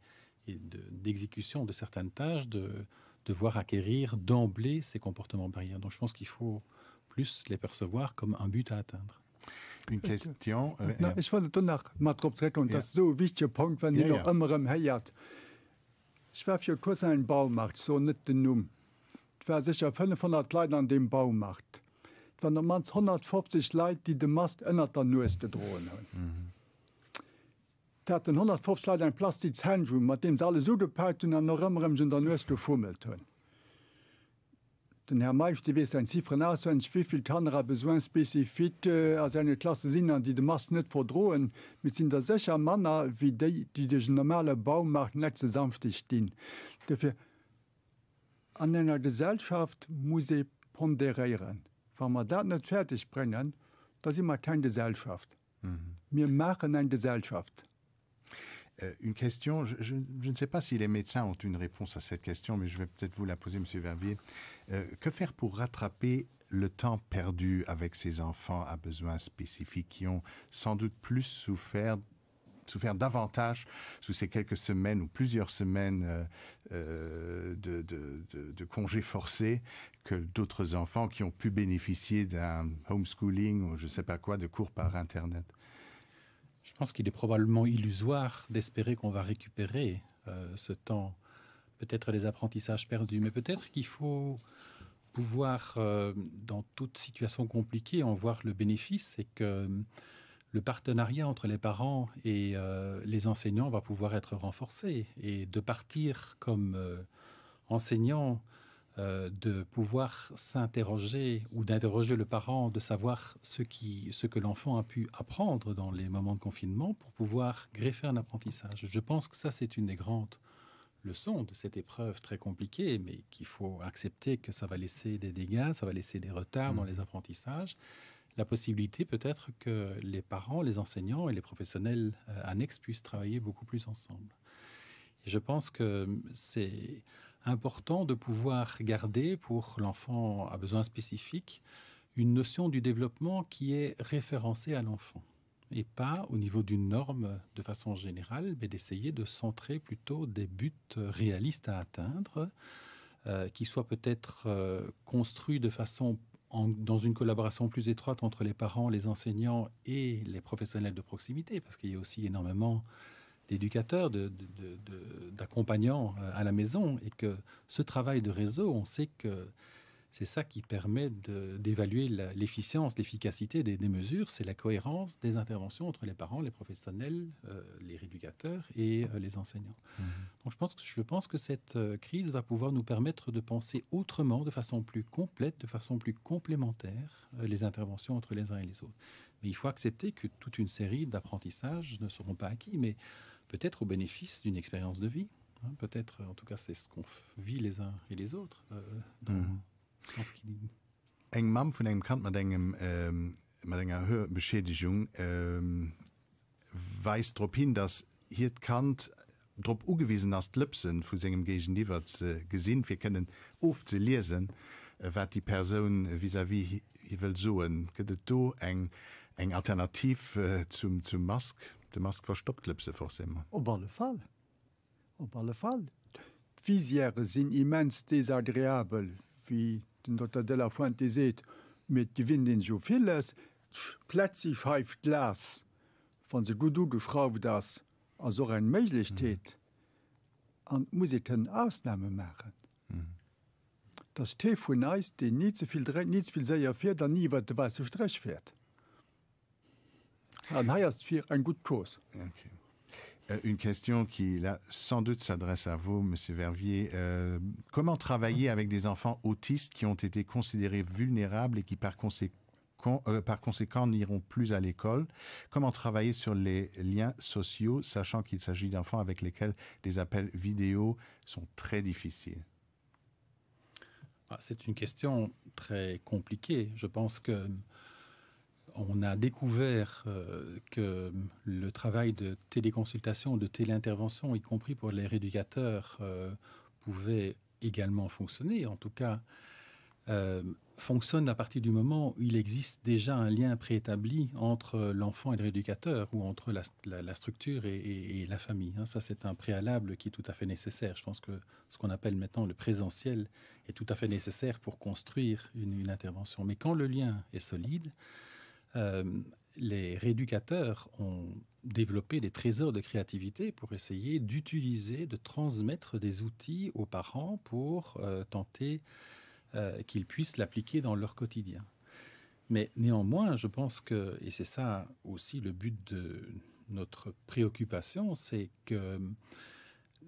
d'exécution de, certaines tâches, de devoir acquérir d'emblée ces comportements barrières. Donc je pense qu'il faut plus les percevoir comme un but à atteindre. Une question nach ma troppre das so wichtige Punkt wenn ihr ëmmerem heiert. Ich werf je kurz einen Baumarkt so net den Numm. Dwer sicher 500 Leiden an dem Baumarkt. Wenn der mans 140 Leid, die de Mast ënnert der nues gedrohen mhm. hun. Dat den 100 Leiit ein Plastizhandrum, mat dem alle so gepet hun an noch ëmmerem hun der nues gefummelt hunn. Den Herr Meifchte wees ein Ziffern auswen wieviel tannerer besoen spezifit äh, as en Klasse sinninnen, die de Mass net verdroen, mit sinn der secher Manner wie déi, die dech normale Baumacht netze sanftig dien. Defir an ennner Gesellschaft muss ponderéieren. Wa man dat net fertig brennen, dat immer kein Gesellschaft. Mhm. Wir machen ein Gesellschaft. Euh, une question, je, ne sais pas si les médecins ont une réponse à cette question, mais je vais peut-être vous la poser, Monsieur Verbier. Euh, que faire pour rattraper le temps perdu avec ces enfants à besoins spécifiques qui ont sans doute plus souffert souffert davantage sous ces quelques semaines ou plusieurs semaines euh, de, de, congés forcés que d'autres enfants qui ont pu bénéficier d'un homeschooling ou je ne sais pas quoi, de cours par Internet je pense qu'il est probablement illusoire d'espérer qu'on va récupérer euh, ce temps, peut-être les apprentissages perdus, mais peut-être qu'il faut pouvoir, euh, dans toute situation compliquée, en voir le bénéfice et que euh, le partenariat entre les parents et les enseignants va pouvoir être renforcé et de partir comme enseignant euh, de pouvoir s'interroger ou d'interroger le parent, de savoir ce, qui, ce que l'enfant a pu apprendre dans les moments de confinement pour pouvoir greffer un apprentissage. Je pense que ça, c'est une des grandes leçons de cette épreuve très compliquée, mais qu'il faut accepter que ça va laisser des dégâts, ça va laisser des retards dans mmh. les apprentissages la possibilité peut-être que les parents, les enseignants et les professionnels euh, annexes puissent travailler beaucoup plus ensemble. je pense que c'est important de pouvoir garder pour l'enfant à besoin spécifique une notion du développement qui est référencée à l'enfant et pas au niveau d'une norme de façon générale, mais d'essayer de centrer plutôt des buts réalistes à atteindre, euh, qui soient peut-être euh, construits de façon dans une collaboration plus étroite entre les parents, les enseignants et les professionnels de proximité, parce qu'il y a aussi énormément d'éducateurs, d'accompagnants de, euh, à la maison. Et que ce travail de réseau, on sait que c'est ça qui permet d'évaluer l'efficience, l'efficacité des, mesures, c'est la cohérence des interventions entre les parents, les professionnels, euh, les éducateurs et euh, les enseignants. Mmh. Donc je pense, que, je pense que cette crise va pouvoir nous permettre de penser autrement, de façon plus complète, de façon plus complémentaire, les interventions entre les uns et les autres. Mais il faut accepter que toute une série d'apprentissages ne seront pas acquis, mais peut-être au bénéfice d'une expérience de vie hein, peut-être en tout cas c'est ce qu'on vit les uns et les autres euh, mhm. eng Mam vu engem Kant ähm, enger hø beschädigung ähm, weist trop hin dass hier kant Dr ugewiesen as Lipsen vu segem Gegen Liwer ze äh, gesinn, fir kennen of ze lesen, äh, wat die Per äh, vis wie hi, hi suen, gëtt do eng eng Alternativ äh, zum, zum Mask De Mas verstoppt lipse vor simmer. Op alle Fall Op alle Fall. Fiiere sinn immens desagréabel, wie den Dr. de la Fuente seet, met de Wind in Jofilles, Plätzi feif Glas, van se Gudu gefrau das as so en meiglich teet, an mhm. muss ik hun Ausname machen. Mhm. Das Tee vu neist, de nie zuviel so dre nietviel so säier fir, dann nie wat de weiße Strech fährt. un ah, good euh, une question qui, là, sans doute s'adresse à vous, Monsieur Vervier. Euh, comment travailler avec des enfants autistes qui ont été considérés vulnérables et qui, par conséquent, euh, par conséquent n'iront plus à l'école. Comment travailler sur les liens sociaux, sachant qu'il s'agit d'enfants avec lesquels des appels vidéo sont très difficiles ah, C'est une question très compliquée. Je pense que on a découvert euh, que le travail de téléconsultation, de téléintervention, y compris pour les rééducateurs, euh, pouvait également fonctionner. En tout cas, euh, fonctionne à partir du moment où il existe déjà un lien préétabli entre l'enfant et le rééducateur, ou entre la, structure et, la famille. Hein. ça, c'est un préalable qui est tout à fait nécessaire. Je pense que ce qu'on appelle maintenant le présentiel est tout à fait nécessaire pour construire une intervention. Mais quand le lien est solide, euh, les rééducateurs ont développé des trésors de créativité pour essayer d'utiliser, de transmettre des outils aux parents pour euh, tenter euh, qu'ils puissent l'appliquer dans leur quotidien. Mais néanmoins, je pense que, et c'est ça aussi le but de notre préoccupation, c'est que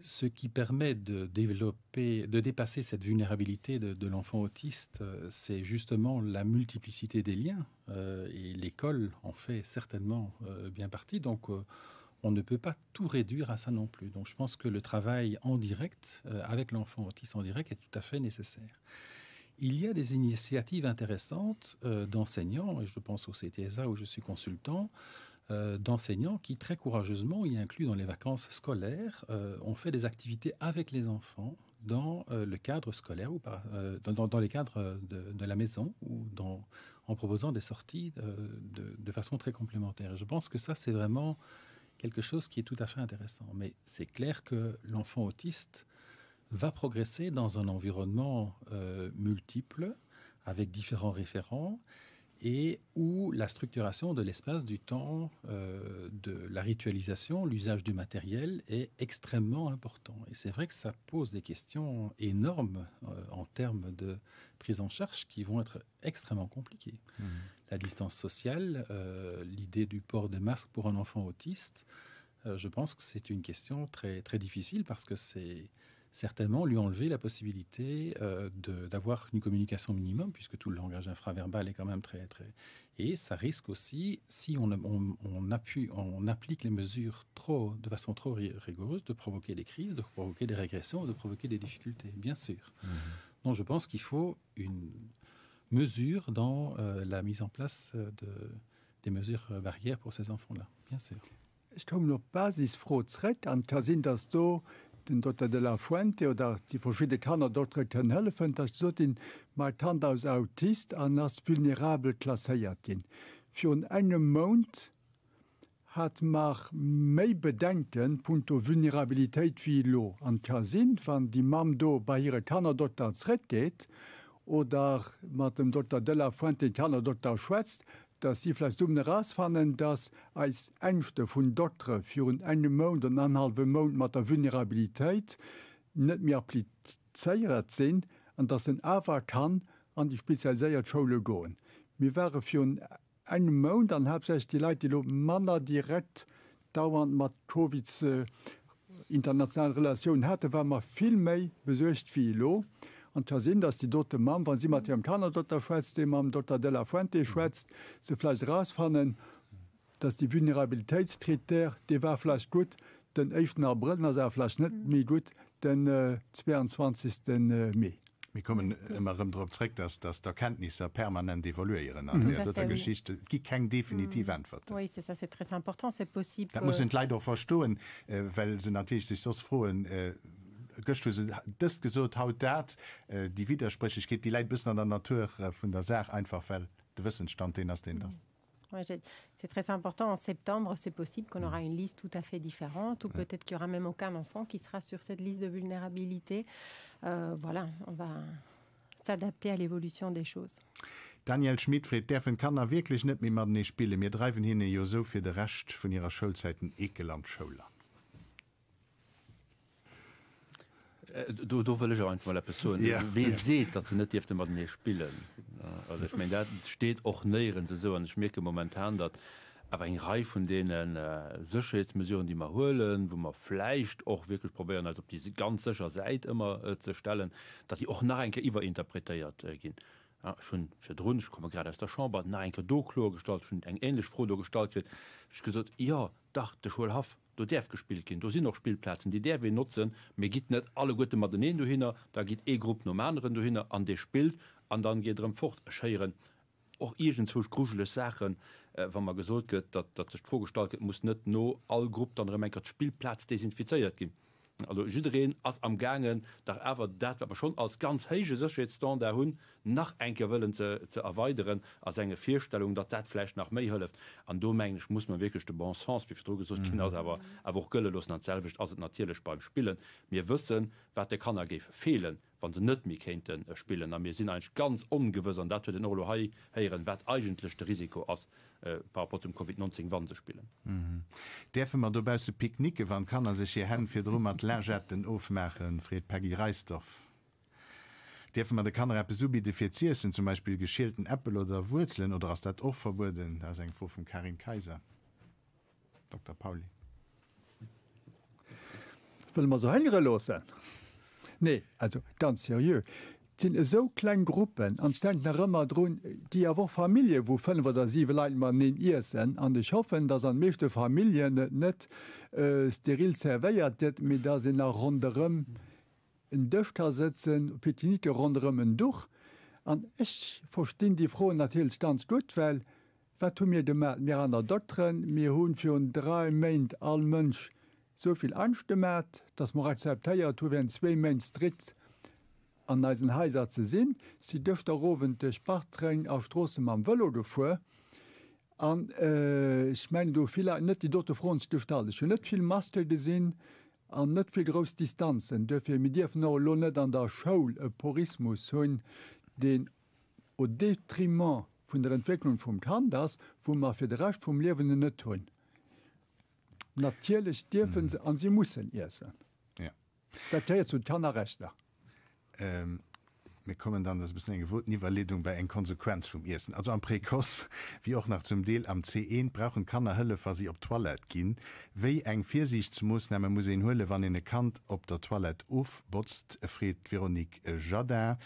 ce qui permet de développer, de dépasser cette vulnérabilité de, l'enfant autiste, euh, c'est justement la multiplicité des liens. Euh, et l'école en fait certainement euh, bien partie. Donc, on ne peut pas tout réduire à ça non plus. Donc, je pense que le travail en direct avec l'enfant autiste en direct est tout à fait nécessaire. Il y a des initiatives intéressantes d'enseignants, et je pense au CTSA où je suis consultant, euh, d'enseignants qui, très courageusement, y incluent dans les vacances scolaires, euh, ont fait des activités avec les enfants dans euh, le cadre scolaire ou dans, les cadres de, la maison ou en proposant des sorties de, façon très complémentaire. Je pense que ça, c'est vraiment quelque chose qui est tout à fait intéressant. Mais c'est clair que l'enfant autiste va progresser dans un environnement multiple, avec différents référents, et où la structuration de l'espace, du temps, euh, de la ritualisation, l'usage du matériel est extrêmement important. Et c'est vrai que ça pose des questions énormes euh, en termes de prise en charge qui vont être extrêmement compliquées. Mmh. La distance sociale, euh, l'idée du port de masque pour un enfant autiste, je pense que c'est une question très, très difficile parce que c'est certainement lui enlever la possibilité euh, d'avoir une communication minimum, puisque tout le langage infraverbal est quand même très... très... Et ça risque aussi, si on, applique les mesures trop, de façon trop rigoureuse, de provoquer des crises, de provoquer des régressions, de provoquer des difficultés, bien sûr. Mhm. Donc je pense qu'il faut une mesure dans euh, la mise en place euh, des mesures barrières pour ces enfants-là, bien sûr. den Dr. de la Fuente oder die verschiedene Kanner dort können helfen, dass so den mal Tante aus Autist an das vulnerable Klasseiert gehen. Für einen Mond hat man mehr Bedenken punto Vulnerabilität wie Lo an Kasin, wenn die Mom do bei ihrer Kanner dort ans Rett geht oder mit dem Dr. de la Fuente Kanner dort schwätzt, dass sie vielleicht dumme rasfannen dass als engchte vun dore für un engem Mo an anhalbe Mo mat der Vulnerabilitätit net mir appliéiert sinn an dass en awer kann an die speziellsäiert Schoule goen. mir wäre für un engem Mo dann hab sech die Leiit die lo Manner direkt dauernd mat COVIze äh, internationale Relationun hätte wenn man viel méi besøcht wie lo an da sinn dass die dotte Mam wann sie Matthi Kanner dort schwtzt dem am Dr. de la Fuente schwtzt se fleisch rasfannen dats die Vulnerabilitätskriär de war fleisch gut den 11. aprilner se flasch net mi gut den äh, 22. Äh, Mei. Wir kommen immerem Dr zrä, dass das der Kenntnisse permanent devaluieren an mm. der Geschichte gi keng definitiv mhm. antwort. Oui, très important possible. Da muss leider verstoen, äh, weil se natürlich sich sos frohen. Äh, das gesot haut dat äh, die widersprechech geht die Leiit bis an der Natur äh, vun der Sach einfach fell de wëssen stand den as den das. Mhm. c'est très important. En septembre, c'est possible qu'on aura une liste tout à fait différente, ou peut-être qu'il n'y aura même aucun enfant qui sera sur cette liste de vulnérabilité. Euh, voilà, on va s'adapter à l'évolution des choses. Daniel Schmidfried derfen kann er wirklich net mir mat ne spiele mir dreifen hinne Jo so fir de recht vun ihrer Schulzeiten ekeland Scholer. Äh, du, du willch ein mal Person ja. wie ja. seht dat ze net dem mat ne spielen ja, ich mein dat steht och neieren se so an schmirke momentan dat aber eng Reihe von denen äh, Sicherheitsmissionen, die man holen, wo man fleicht auch wirklich probieren als ob die sie ganz sicher seid immer äh, zu stellen, dat die auch nach einke wer interpretiert äh, gin. Ja, schon fir run komme grad aus der Schaubar ne enke dolor gestaltt schon eng englisch froh gestaltet ich gesot ja dachte Schulhaft du derf gespielt kind du sind noch spielplatzen die der wir nutzen mir gibt net alle gute madeen du hinne da geht e gruppe no anderen du hinne an dich spielt an dann geht drin er fortscheieren och ihren zu kruchle sachen äh, wann man gesucht gött dat dat sich vorgestaltet muss net no all gruppe dann remmenkert spielplatz desinfiziert gehen Also Jureen ass am gangen da erwer dat aber schon als ganz hege Sochestand der hunn nach enkeëllen ze ze erweiteren as enge Vierstellung, dat dat Fläch nach méi hëlleft. An domänsch muss man wirklich de bon sens wie verdruge mhm. so Kinderwer awer gëllelos anselwicht as naielech beim Spllen. mir wëssen, wat de kann er ge fehlen wann se net mi kenten erpllen äh, mir sinn einsch ganz ongewwus an dat den Olo Hai heieren wat eigenlechte Risiko ass äh, zum COVID-19 wann ze spielen. Mm -hmm. Defir man dobau se Pinike, wann kann er sech hen fir Drum an Lägetten ofmechen, Fred Peggy Reisstoff. Der von der Kamera besubi defiziert sind zum Beispiel geschälten Apple oder Wurzeln oder aus der auch verbunden da ein Vor von Karin Kaiser Dr. Pauli will man so hellere los sein. Äh? Nee, also ganz seri. Sin so klein Gruppen anstellen der Rëmmer droun, die a wo Familie, wo fënnen wat der sie Leiit man ne Isinn, an dech hoffen, dats an méchte Familien net net äh, steril zerveiert det mit der sinn a rondëm en Dëfter setzen, Petinite rondëmmen duch. An ech verstin die Froen dat hiel ganz gut well, wat to mir de mir an der Doren, mir hunn fir hun drei Meint all Mënsch, soviel anstemmert, dass mor akzeteiert wenn zwei men tritt an eisen heiser ze sinn, sie dürft erroen durch Bachträng auftro am Wöllo gefu. An äh, ich mein du net die dotte Frontstift alles net viel Masterde sinn an netvi Gros Distanzen, dfir mit Dir no lo net an der Schoul e Purismus hunn den o Detriment vun der Entwicklung vum Kan das, wo man fir recht vum Liwende net hunn natürlich dürfen mhm. sie an sie muss ihr sein ja. zu tannerrechtler ähm, mir kommen dann das bisschen gewur Nivaledung bei eng Konsequenz vom ersten also am Prekos wie auch nach zum Deal am C1 brauchen kann er Höllle was sie op Toilette gehen wei eng viersichts muss nehmen muss in Höllle wann in der Kant op der Toilette aufbotzt, Fred Veronique äh, Jardin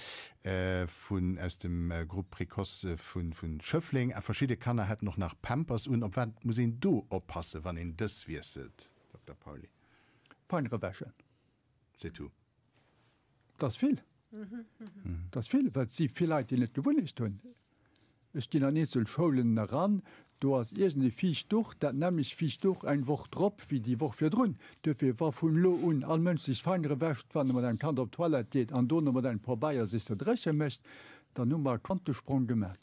äh, von aus dem äh, Gruppe Prekos äh, von von Schöffling er äh, verschiedene kann er hat noch nach Pampers und ob wann muss ihn du oppasse wann in das wirselt Dr. Pauli Peinere wäsche se du das ist viel Das viel, wat sie vielleicht net gewunicht hun. Es gi an zu Schoen heran, du hast erst die Viech durch, dat nämlich fich durch ein Woch trop wie die Woch fir run. Dfir war vun lo un allmönlich feinere wächt, wann man ein Kant op toilet geht, an du man dein paar Bayier si der dreche mecht, dann nun mal Kantesprung gemerk.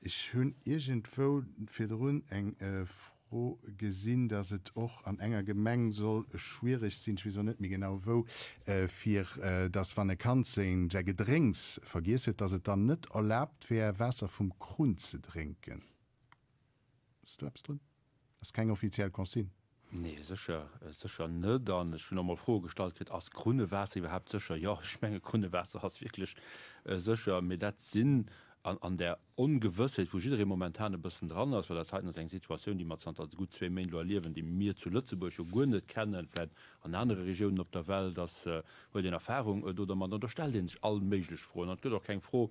Ich hunn irgendfir run eng äh, froh gesinn dat het och an enger Gemeng soll schwierig sind wie so net mir genau wo äh, äh das van e der Kansinn der gedrinks vergiset dat het dann net erlaubt wer Wasser vom grund zu trinken drin das kein offiziell konsinn nee sicher äh, sicher ne dann ist schon mal froh gestaltet als grüne wasser überhaupt sicher ja ich menge grüne wasser hast wirklich äh, sicher mit dat sinn äh, an, an der ungewürsselt wo momentane bisschen dran aus der Zeit eng Situation die man als gut zwei Mä erleben die mir zu Lützeburg gründet kennen an andere Regionen op der Welt das äh, den Erfahrung äh, oder man unterstell den sich allen möglich froh natürlich auch kein froh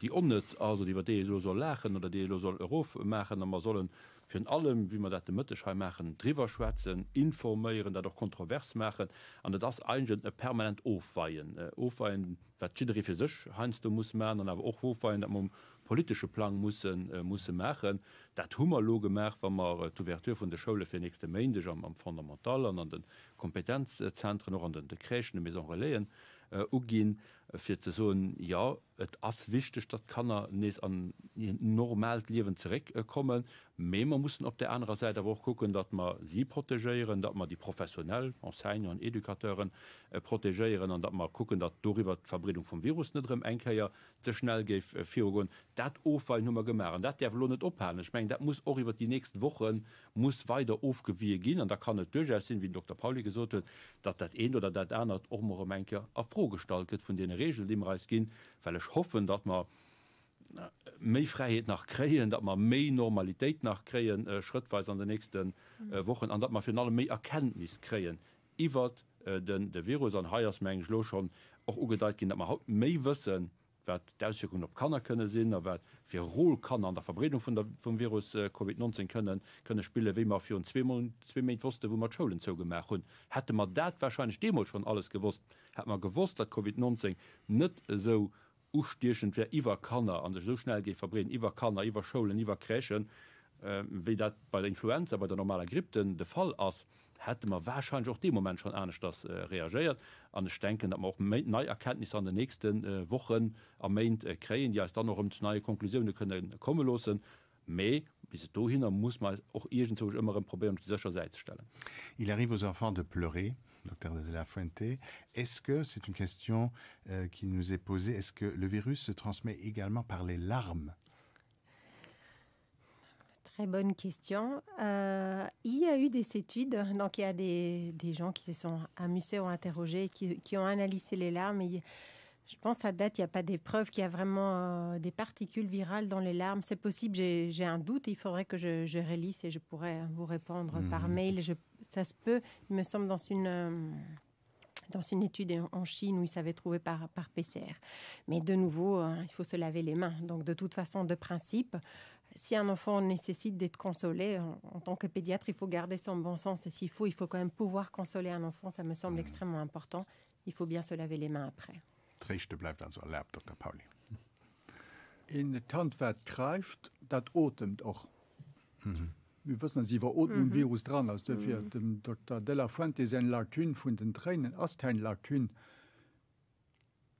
die umnetz also die wir so lachen oder die soll euro machen sollen die für allem wie man dat de Mtteschein machen drverschwätzen informieren dat doch kontrovers machen an das eingent e permanent ofweien äh, ofweien watfir sech hanst du muss me an och hofein politische plan muss äh, muss machen dat humorologe merk wenn man Tuvertur äh, von der Schule für nächste Mäde am am fundamentalen an den Kompetenzzentren noch an den de krechen e maison reléen ugin äh, fir ze so ja et ass wischte dat kann er nees an normal liewen zerek äh, kommen me man muss op der anderen Seite woch gucken dat man sie protegéieren dat man die professionell anseier an edukateuren äh, protegéieren an dat man gucken dat doriwwer verbreung vom virus net remm engkeier ze schnell geif äh, virgun dat offall nummer gemerren dat der lonet ophalen ich mein, dat muss ochiwwer die nächsten wochen muss weiter ofgewie gin an da kann net duger sinn wie dr pauli gesot dat dat een oder dat ernstnnert och morgenmenke a frohgestaltet von denen Regel dem reis gehen, weil ich hoffen, dass man äh, Meifreiheit nachräen, dass man Me Normalität nachräen äh, schrittweise an den nächsten äh, mhm. Wochen an dass man finale Me Erkenntnis kreen. Iwer äh, den der Virus an Haiiersmengen schlo schon auch ugedeiht gehen, dass man haut Meiwissen, Auswirkungen op Kanner könne sinn, fir Rohl kann an der Verbreung vum Virus äh, COVID-19 können könne spiele wie man fir Wuste, wo man Schulen zogemerk hun. Hätte man dat wahrscheinlich demo schon alles gewusst, hat man gewusst, dat COVID-19 net so ustierchen fir Iwer Kanner an so schnell ge verbreen, Iwer Kanner, Iwer Schulen, Iwer krächen, äh, wie dat bei der Influenza bei der normaler Gripten de Fall ass. hätte man wahrscheinlich auch dem Moment schon ernst das äh, reagiert an denken auch neue Erkenntnis an den nächsten äh, Wochen am Main äh, ja ist dann noch um neue Konklusionen können kommen lassen. Mais bis dahin muss man auch irgend so immer ein Problem dieser Seite stellen. Il arrive aux enfants de pleurer, docteur de la Fuente. Est-ce que c'est une question euh, qui nous est posée Est-ce que le virus se transmet également par les larmes Très bonne question. Euh, il y a eu des études, donc il y a des, des gens qui se sont amusés, ont interrogé, qui, qui ont analysé les larmes. je pense à date, il n'y a pas des preuves qu'il y a vraiment euh, des particules virales dans les larmes. C'est possible, j'ai un doute, il faudrait que je, je, relise et je pourrais vous répondre par mhm. mail. ça se peut, il me semble, dans une... Euh, dans une étude en Chine où ils savaient trouvé par, par PCR. Mais de nouveau, il faut se laver les mains. Donc, de toute façon, de principe, si un enfant nécessite d'être consolé, en, tant que pédiatre, il faut garder son bon sens. Et s'il faut, il faut quand même pouvoir consoler un enfant. Ça me semble mmh. extrêmement important. Il faut bien se laver les mains après. Rechte bleibt also lab, Dr. Pauli. In der Tandwert greift, das atmet auch. Mhm. Wir wissen, sie war atmen mhm. Virus dran. Also dafür, Dr. De La Fuente ist ein Lakün von den Tränen, ist ein Lakün.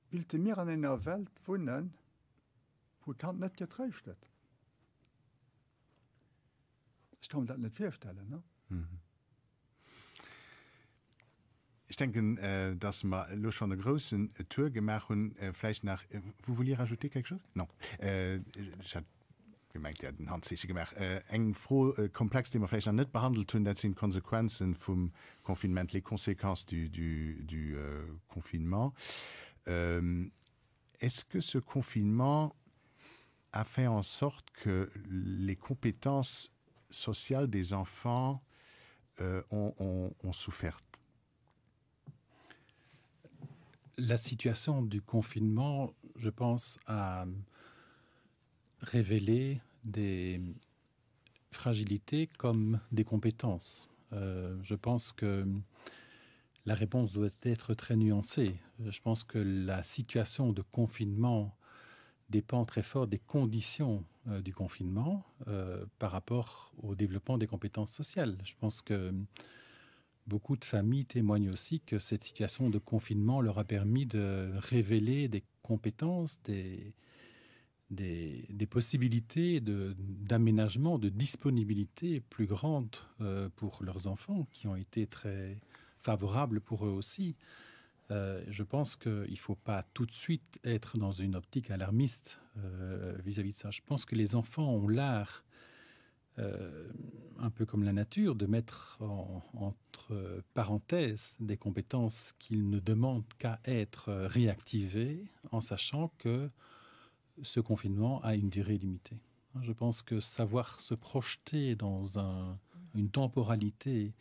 Bilte mir an einer Welt wohnen, wo Tant nicht getreicht wird. Ich kann das nicht vierstellen ne. Mhm. Ich denke, äh, dass man lo schon eine großen äh, Tür gemacht und äh, vielleicht nach äh, vous vouliez rajouter quelque chose? Non. Äh, ich hatte gemerkt ja, den Hand gemacht äh, eng froh äh, komplex den man vielleicht nicht behandelt hun sind Konsequenzen vom Konfinement les conséquences du, du, du euh, confinement euh, est-ce que ce confinement a fait en sorte que les compétences social des enfants euh, ont, souffert. La situation du confinement, je pense, a révélé des fragilités comme des compétences. Euh, je pense que la réponse doit être très nuancée. Euh, je pense que la situation de confinement dépend très fort des conditions euh, du confinement euh, par rapport au développement des compétences sociales. Je pense que beaucoup de familles témoignent aussi que cette situation de confinement leur a permis de révéler des compétences, des, des, possibilités d'aménagement, de, disponibilité plus grandes euh, pour leurs enfants qui ont été très favorables pour eux aussi. Euh, je pense qu'il ne faut pas tout de suite être dans une optique alarmiste euh, vis-à-vis de ça. Je pense que les enfants ont l'art, euh, un peu comme la nature, de mettre entre parenthèses des compétences qu'ils ne demandent qu'à être réactivées, en sachant que ce confinement a une durée limitée. Je pense que savoir se projeter dans une temporalité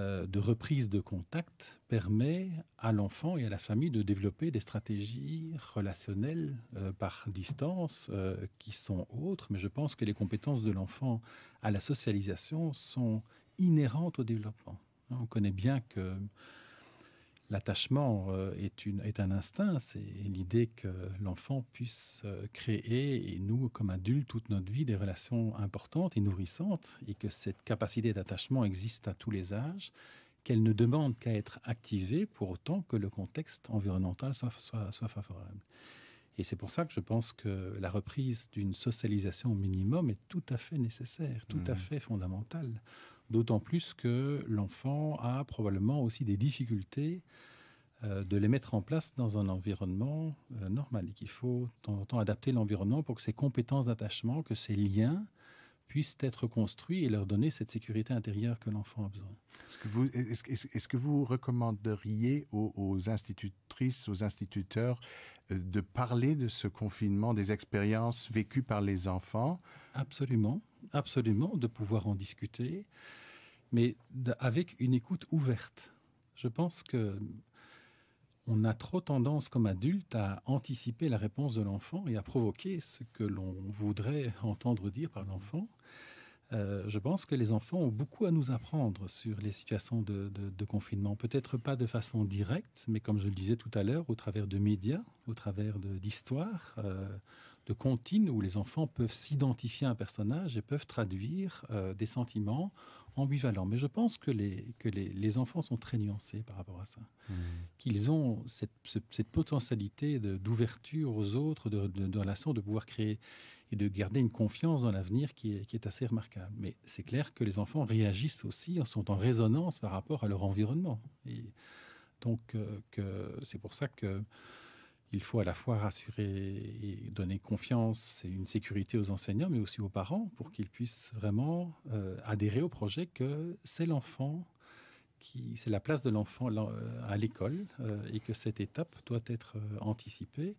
euh, de reprise de contact permet à l'enfant et à la famille de développer des stratégies relationnelles euh, par distance euh, qui sont autres, mais je pense que les compétences de l'enfant à la socialisation sont inhérentes au développement. On connaît bien que l'attachement euh, est, est un instinct, c'est l'idée que l'enfant puisse euh, créer, et nous, comme adultes, toute notre vie, des relations importantes et nourrissantes, et que cette capacité d'attachement existe à tous les âges, qu'elle ne demande qu'à être activée pour autant que le contexte environnemental soit, soit, favorable. Et c'est pour ça que je pense que la reprise d'une socialisation minimum est tout à fait nécessaire, tout à mmh. fait fondamentale. D'autant plus que l'enfant a probablement aussi des difficultés euh, de les mettre en place dans un environnement euh, normal et qu'il faut de en temps adapter l'environnement pour que ces compétences d'attachement, que ces liens puissent être construits et leur donner cette sécurité intérieure que l'enfant a besoin. Est-ce que vous, recommanderiez aux, aux instituts aux instituteurs, euh, de parler de ce confinement, des expériences vécues par les enfants Absolument, absolument, de pouvoir en discuter, mais avec une écoute ouverte. Je pense que on a trop tendance comme adulte à anticiper la réponse de l'enfant et à provoquer ce que l'on voudrait entendre dire par l'enfant. Euh, je pense que les enfants ont beaucoup à nous apprendre sur les situations de, confinement. Peut-être pas de façon directe, mais comme je le disais tout à l'heure, au travers de médias, au travers d'histoires, euh, de comptines où les enfants peuvent s'identifier à un personnage et peuvent traduire euh, des sentiments ambivalents. Mais je pense que les, que les, enfants sont très nuancés par rapport à ça. Mmh. Qu'ils ont cette, cette potentialité d'ouverture aux autres, de, de, de de pouvoir créer et de garder une confiance dans l'avenir qui, est, assez remarquable. Mais c'est clair que les enfants réagissent aussi, sont en résonance par rapport à leur environnement. Et donc, euh, c'est pour ça que il faut à la fois rassurer et donner confiance et une sécurité aux enseignants, mais aussi aux parents, pour qu'ils puissent vraiment euh, adhérer au projet que c'est l'enfant qui, c'est la place de l'enfant euh, à l'école et que cette étape doit être anticipée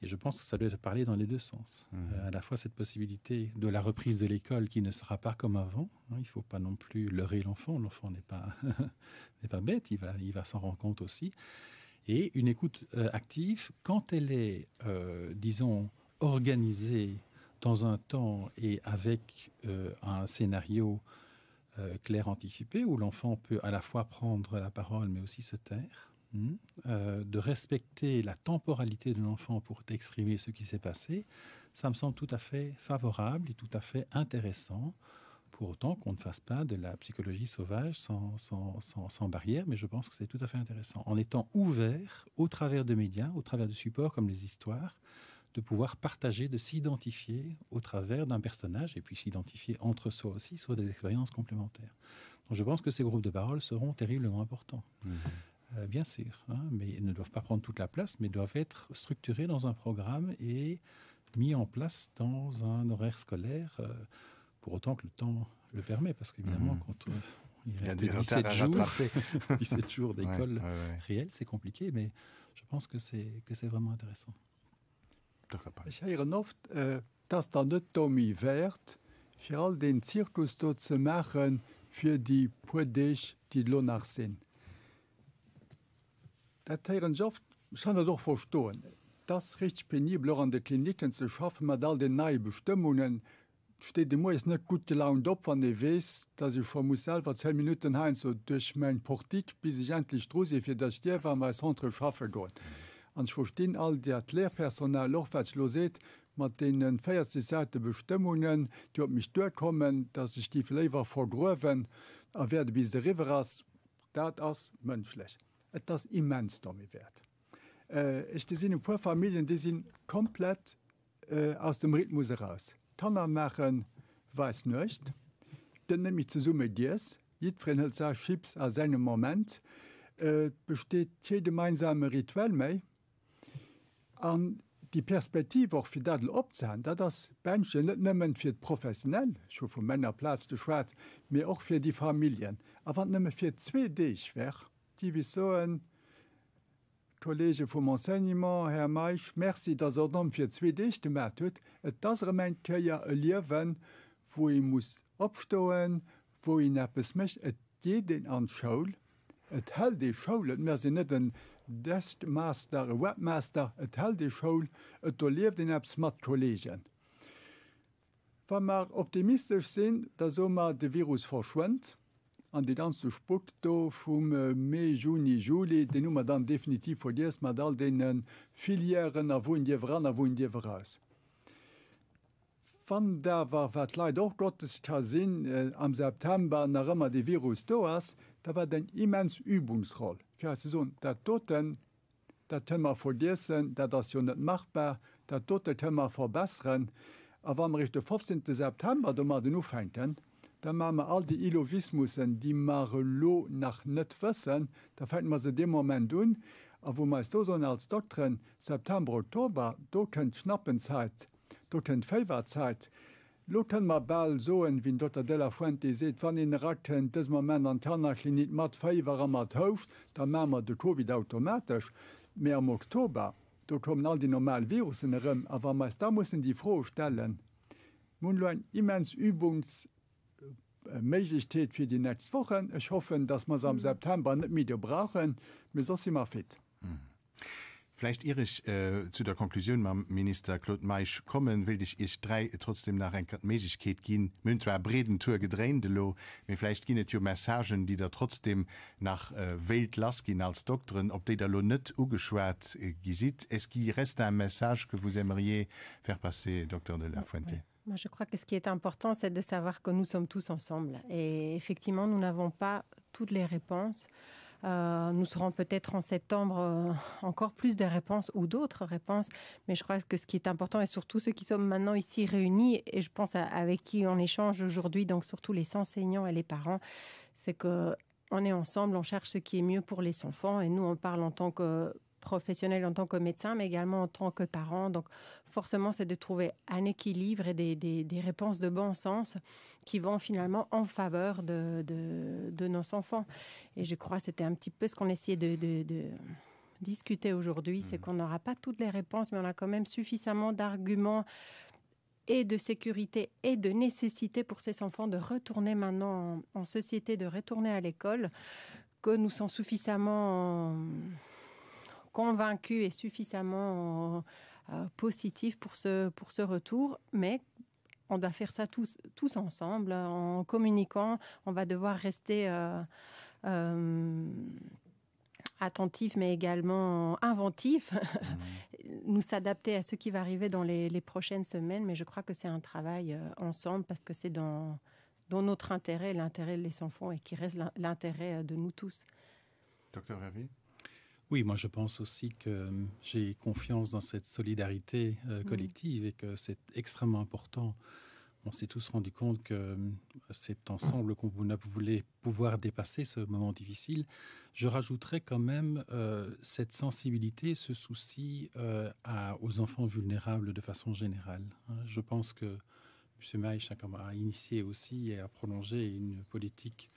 et je pense que ça doit parler dans les deux sens. Mmh. Euh, à la fois cette possibilité de la reprise de l'école qui ne sera pas comme avant. Hein, il ne faut pas non plus leurrer l'enfant. L'enfant n'est pas, n'est pas bête, il va, il va s'en rendre compte aussi. Et une écoute euh, active, quand elle est, euh, disons, organisée dans un temps et avec un scénario clair anticipé, où l'enfant peut à la fois prendre la parole mais aussi se taire, Hmm. Euh, de respecter la temporalité de l'enfant pour exprimer ce qui s'est passé, ça me semble tout à fait favorable et tout à fait intéressant, pour autant qu'on ne fasse pas de la psychologie sauvage sans, sans, barrière, mais je pense que c'est tout à fait intéressant, en étant ouvert au travers de médias, au travers de supports comme les histoires, de pouvoir partager, de s'identifier au travers d'un personnage et puis s'identifier entre soi aussi sur des expériences complémentaires. Donc je pense que ces groupes de parole seront terriblement importants. Mm-hmm. Euh, bien sûr, hein, mais ils ne doivent pas prendre toute la place, mais doivent être structurés dans un programme et mis en place dans un horaire scolaire, euh, pour autant que le temps le permet, parce qu'évidemment, mhm. quand euh, il, reste 17 jours, 17 jours d'école réelle, c'est compliqué, mais je pense que c'est que c'est vraiment intéressant. dass dann net Tommy wert, fir den Zirkus dort ze machen, fir die puerdech, die Lonach Datieren oft schon doch verstohlen. Das richtig penibler an de Kliniken zu schaffen, mat all den neii Bestimmungen steht de Mo is net gut gelaunt op van de wees, dat ich vor Musel vor 10 Minuten hein so durch mein Portik bis ich endlich trose fir der Stefer me hunre schaffe got. An ich verstehen all der Lehrpersonal lochfäs los seet, mat denen feiert ze seitite Bestimmungen, die op mich durchkommen, dass ich die Flever vergroven, er werde bis de River as dat as mënlech et das immens domi wert. Äh, ich sinn pu Familien, die sind komplett äh, aus dem Rhythmus heraus. Tanner machen weiß nicht, dann nehme ich zu Summe dirs, Jed Frenhelzer schips aus seinem Moment, äh, besteht je gemeinsame Rituell mei an die Perspektive auch für Dadel opzahn, da das Bensche net nimmen fir professionell, scho vu Männerplatz du schwa, mir auch für die Familien, aber nimme fir zwe Dich wäre. Tivi soen Kollege vum Enseignement, Herr Meich, Merzi dat er dom fir zwe Dichte mat huet, Et dats remmen këier eliewen, wo i muss opstoen, wo i neppes mech et je den anschaul. Et hel de Schoulet mé se net den Destmaster e Webmaster, et hel de Schoul, et do leef den App SmartKlegien. Wa mar optimistisch sinn, dat sommer de Virus verschwent, an de dan zu Spoto vum äh, Me Juni Juli, den Nummer dann definitiv verliers mat all denen Filiieren a wo Di ran a wo Di verras. Van der war wat leid och Gottes Kasinn äh, am September na Rëmmer de Virus do ass, da war den immens Übungsroll. Fir Saison der toten datëmmer verdiessen, dat dat jo net machbar, dat tote Tëmmer verbeeren, a am richchte 15. September do mat den nu fenken da ma ma all die Ilovismussen, die mare lo nach net fëssen, da fät man se dem moment un, a wo meist do son als Doktrin September Oktober doken schnappenzeit, doten Féwerzeit. Loten ma ball soen wien Dr. De la Fuente seet wann en Ratten des ma Männer an Tannachlinit mat féiwwer mat houft, da mamer de COVID automatisch mé am Oktober. Do kommen all die normal Virussen erëm, awer meist da mussssen die froh stellen. Mun lo en immens Übungs Meigichtheet fir die netst wochen. Ech hoffen, dats mans am mhm. September net Medi brachen me sos immer fit. Mhm. Vielleicht irre ich äh, zu der Konklusion beim Minister Claude Meisch kommen will ich ich drei trotzdem nach Mäßigkeit gehen Münwer Bredentour gedrehende lo mir vielleicht gene Messsagen, die da trotzdem nach äh, Welt las gehen als Doktorin ob der lo net ugeschwert äh, gesit es gibt rest ein Message que vous aimeriez verpasser Dr de la Fuente. Okay. je crois que ce qui est important, c'est de savoir que nous sommes tous ensemble. Et effectivement, nous n'avons pas toutes les réponses. Euh, nous serons peut-être en septembre euh, encore plus de réponses ou d'autres réponses, mais je crois que ce qui est important et surtout ceux qui sont maintenant ici réunis et je pense avec qui on échange aujourd'hui, donc surtout les enseignants et les parents, c'est que on est ensemble, on cherche ce qui est mieux pour les enfants et nous on parle en tant que professionnel en tant que médecin, mais également en tant que parent. Donc, forcément, c'est de trouver un équilibre et des, des, des, réponses de bon sens qui vont finalement en faveur de, de, de nos enfants. Et je crois que c'était un petit peu ce qu'on essayait de, de discuter aujourd'hui, c'est mmh. qu'on n'aura pas toutes les réponses, mais on a quand même suffisamment d'arguments et de sécurité et de nécessité pour ces enfants de retourner maintenant en, société, de retourner à l'école, que nous sommes suffisamment convaincu et suffisamment euh, positif pour ce, pour ce retour, mais on doit faire ça tous, tous ensemble, en communiquant. On va devoir rester euh, euh attentif, mais également inventif, nous s'adapter à ce qui va arriver dans les, prochaines semaines. Mais je crois que c'est un travail euh, ensemble parce que c'est dans, dans notre intérêt, l'intérêt des enfants et qui reste l'intérêt de nous tous. Docteur oui, moi je pense aussi que euh, j'ai confiance dans cette solidarité euh, mmh. collective et que c'est extrêmement important. On s'est tous rendu compte que euh, c'est ensemble qu'on voulait pouvoir dépasser ce moment difficile. Je rajouterais quand même cette sensibilité, ce souci à, aux enfants vulnérables de façon générale. Hein. Je pense que M. Maïch a initié aussi et a prolongé une politique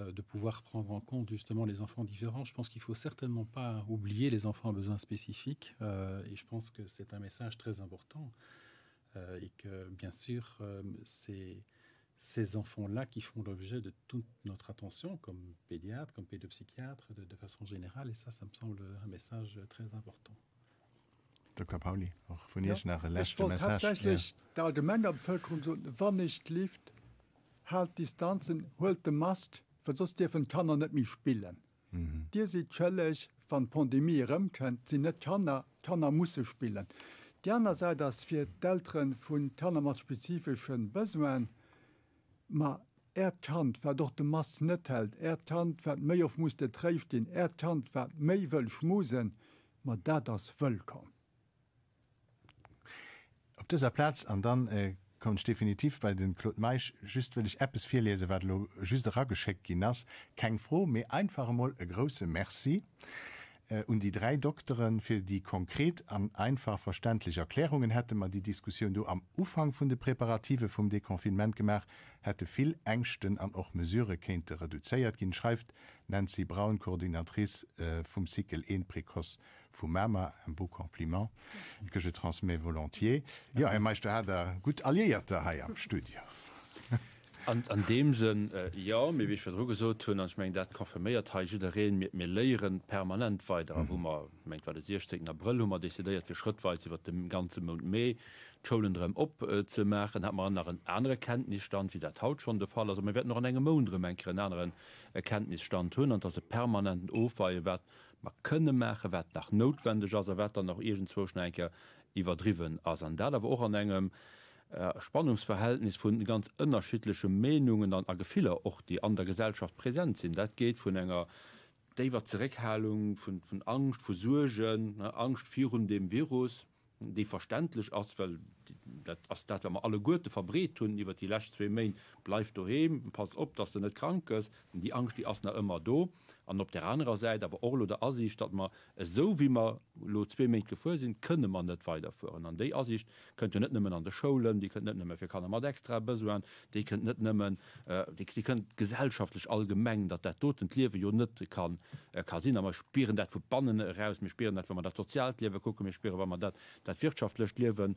euh, de pouvoir prendre en compte justement les enfants différents. Je pense qu'il ne faut certainement pas oublier les enfants à besoins spécifiques euh, et je pense que c'est un message très important euh, et que bien sûr c'est ces enfants-là qui font l'objet de toute notre attention comme pédiatre, comme pédopsychiatre de, façon générale et ça, ça me semble un message très important. Dr. Pauli, Message. sonst dürfen Kanner nicht mehr spielen. Mhm. Dir si schëllech van Pandemieëm kënnt sinn net Kanner Kanner musssse spillen. Gerner sei dats fir d'ren von Kanner mat spezifischen Bësmen ma Ertant wer doch den Mast net held, Ertant wer mehr auf muss de träft den Ertant wat méi wëll schmusen, mat dat das wëll kom. Op dieser Platz und dann äh, kommt definitiv bei den Claude Meisch, just will ich etwas viel lese wat just geschickt hinaus kein froh mir einfach mal ein großes Merci äh, und die drei Doktoren für die konkret an einfach verständliche Erklärungen hätte man die Diskussion du am Anfang von der Präparative vom Dekonfinement gemacht hätte viel engchten an auch mesure kindnte reduziert gehen schreibt Nancy Braun Koordinatrice äh, vom Sikel en Prekoss vous même un beau compliment que je transmets volontiers. Ja, e meiste hat a gut alliiert der Haii am Studio. An, an demsen äh, ja mé wiech verdrouge so tunn ans még dat konfirméiert haiche der reden mit mir leieren permanent weiter mhm. an hummer mengg war sestegen der Brillmmer deidiert fir Schrittweis iwwer dem ganze Mund méi Schoenrem op äh, ze machen hat man anderen andere Kenntnisstand wie der tauut schon de fall also mé werden noch engem Mundre enkere anderen Erkenntnisstand äh, hunn an dat se er permanenten ofweie werd mat kënne mecher wett nach notwendig as er wetter nach egent Zwoschneke iwwerdriwen ass an der der och an engem. Äh, Spannungsverhältnis vun ganz ënnerschitlesche Menungen an a Gefile och die an der Gesellschaft präsent sinn. Dat geht vun enger déiwer Zerehalung, vun Angst, vu Surgen, Angst virun dem Virus, die verständlich ass ass dat man alle Gurte verbret hun, iwwer die Lächt zwe Main bleif do he, pass op, dat se net krankes, die Angst die ass na immer do. Da an op der anderen Seite aber Orlo der Ersicht dat man äh, so wie man lo zwei Min gefusinn könne man net weiterführen an de Ersicht könnte net nimmen an der Schulen die können netfir kann man extra besuen die können net nimmen äh, die, die können gesellschaftlich allgemeng dat der toten liewe jo net kann äh, Kasin aber spieren dat verbannen raus mir spieren dat wenn man dat soziallewe gucken mir spieren wenn man dat dat wirtschaftlich liewen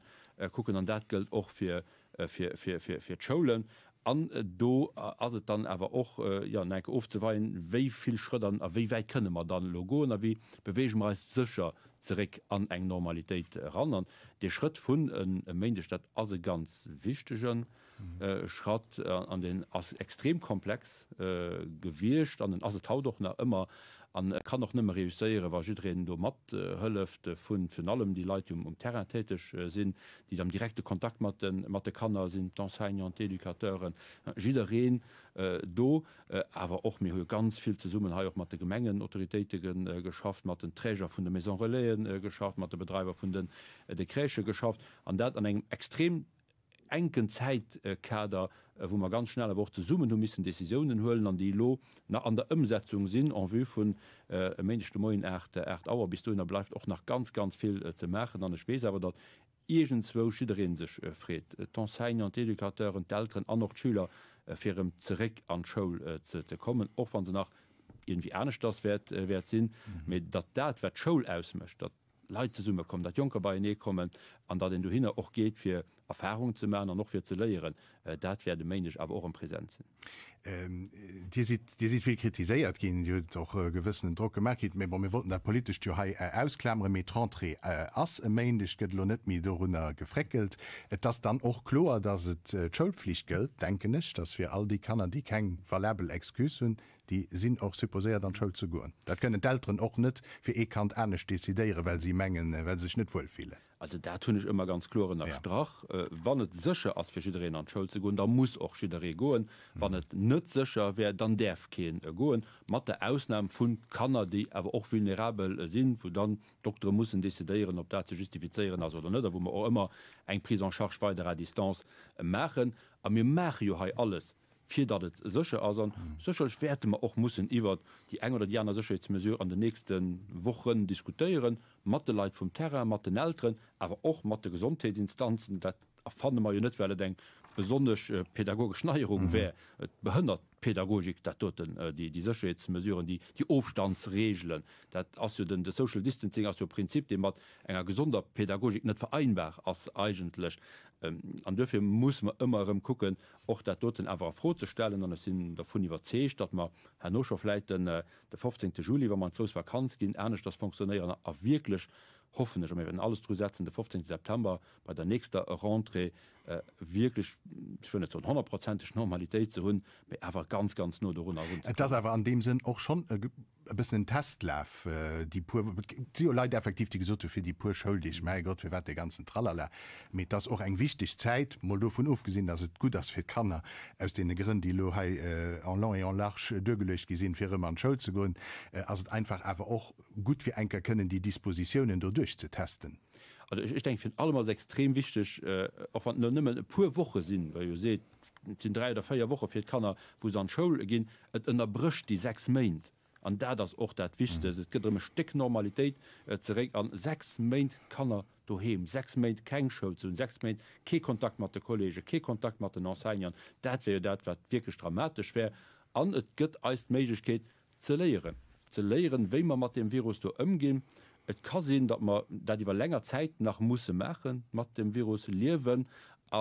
gucken an dat geld auch für für für für für Schulen an äh, do äh, as het dan ewer och äh, ja enke ofzeweien, wéi viel schrdern a wéi wei kënne mat dann Logo a wie beweeg me sicher zerek an eng Normalitéit rannen. De Schritt vun en ähm, Mindestat as e ganz wichtechen mhm. Schrat an den as extrem komplex gewircht an den as tau dochch na immer an er kann noch nimmer reüsiere war südreden do mat höllefte äh, äh, vu von allem die leitung um, um terratätigsch sinn die dann direkte kontakt mat den mathekanner sind enseignant edukateuren jireen do aber och mir ganz viel zu summen ha auch mat gemengen autoritätigen geschafft mat den träger von der maison reléen geschafft mat der betreiber von den de kräsche geschafft an dat an engem extrem engen Zeitkader, äh, äh, wo man ganz schnelle Worte summen, um müssen Entscheidungen holen an die Lo na an der Umsetzung sind an wie von äh, menschen Mo aber bis du äh, da bleibt auch noch ganz ganz viel äh, zu machen an der Spe aber dort egenswoschiin sich äh, fri Tanseigne und Edukateur und Eltern an noch Schüler äh, für im Zrick an Show äh, zu, zu kommen auch wann sie nach irgendwie ernst das wert äh, wert sind mhm. mit dat dat wird Show ausmischt Leute summe kommen dat Junker bei kommen an da den du hin auch geht für die Erfahrung zu mener noch fir ze léieren, äh, dat werde mench a ohren Präsenzen. Ähm, Di si vill kritiséiert ginn Jo och äh, gewëssen Dr gemerkit, méi mir wurden der polisch Jo hai äh, ausklammere metrantré äh, ass e méendeg gët lo net mi do runnner gefrékelt, Et ass dann och kloer, dats et Schulllflich gëlt denkennech, dats fir all die Kanner die keng verläbel exkusen, die sinn och supposéiert an Schulll zu goen. Dat kënne d'ren och net fir e kant enneg desideiere, well sie menggen well sech net voll file. Also dat hunnech immer ganz kloren nach ja. Drach, äh, wann et seche ass fir Schidréen an Schulll ze goen, da muss och Schidere goen, wann net mhm. net netzecher wer dann derf kehn er goen mat der ausnahme vun kannner die aber auch vulnerabel sinn wo dann doktor mussssen desideieren ob dat ze justifizieren as oder net wo man auch immer eng pri an charge bei der distanz äh, machen a mir mach jo ha alles fir dat het seche as an mhm. sechel schwerte man och mussssen iwwer die enger oder janer seche mesure an den nächsten wochen diskutieren matte leid vom terra matten elren aber och matte gesundheitsinstanzen dat erfanne man jo net welle denkt besonders äh, pädagogisch Neierung mhm. wär äh, behindert Pädagogik der toten äh, die die Sicherheitsmesuren, die die Aufstandsregeln, dat as du den de Social Distancing as Prinzip dem mat enger gesunder Pädagogik net vereinbar als eigentlich. Ähm, an ähm, dürfen muss man immer im gucken, auch der Doten einfach vorzustellen, an es sind davon überzecht, dass man Herr Noscherfleiten äh, der 15. Juli, wenn man Klos Vakanz ging, ernst das funktionieren er wirklich, hoffen ich wenn alles zu setzen der 15. September bei der nächster Rentre äh, wirklig schön zu 100 prozentig Normalität zu hun aber ganz ganz nur darunter das aber an dem Sinn auch schon äh, ein bisschen Testlauf äh, die pur Leute effektiv die gesucht für die pur schuldig mein Gott wir werden den ganzen tralala mit das auch eng wichtig Zeit mal davon aufgesehen dass es gut ist für kannner aus den Gründen die Lohai äh, en long en large dögelöcht gesehen für man Schul zu gehen äh, also einfach aber auch gut wie einker können die Dispositionen dadurch zu testen also ich, ich denke finde allemmal extrem wichtig äh, auf nimmen pur Woche sind weil ihr seht sind drei oder vier Wochen für Kanner, wo an Schule gin, es unterbricht die sechs Monate. an der das och dat wischte mhm. gët um Stick Normalität äh, zeré an sechs Main kannner do heem sechs Main kengchu zun sechs Main Kekontakt mat de Kolge, Kekontakt mat den Enseier, dat wie dat wat wirklich dramatisch wär an et gëtt eist Meigkeet ze leieren. ze leieren wéi man mat dem Virus do ëmgin. Et kann sinn, dat man dat iwwer lenger Zeit nach musssse mechen, mat dem Virus liewen, äh,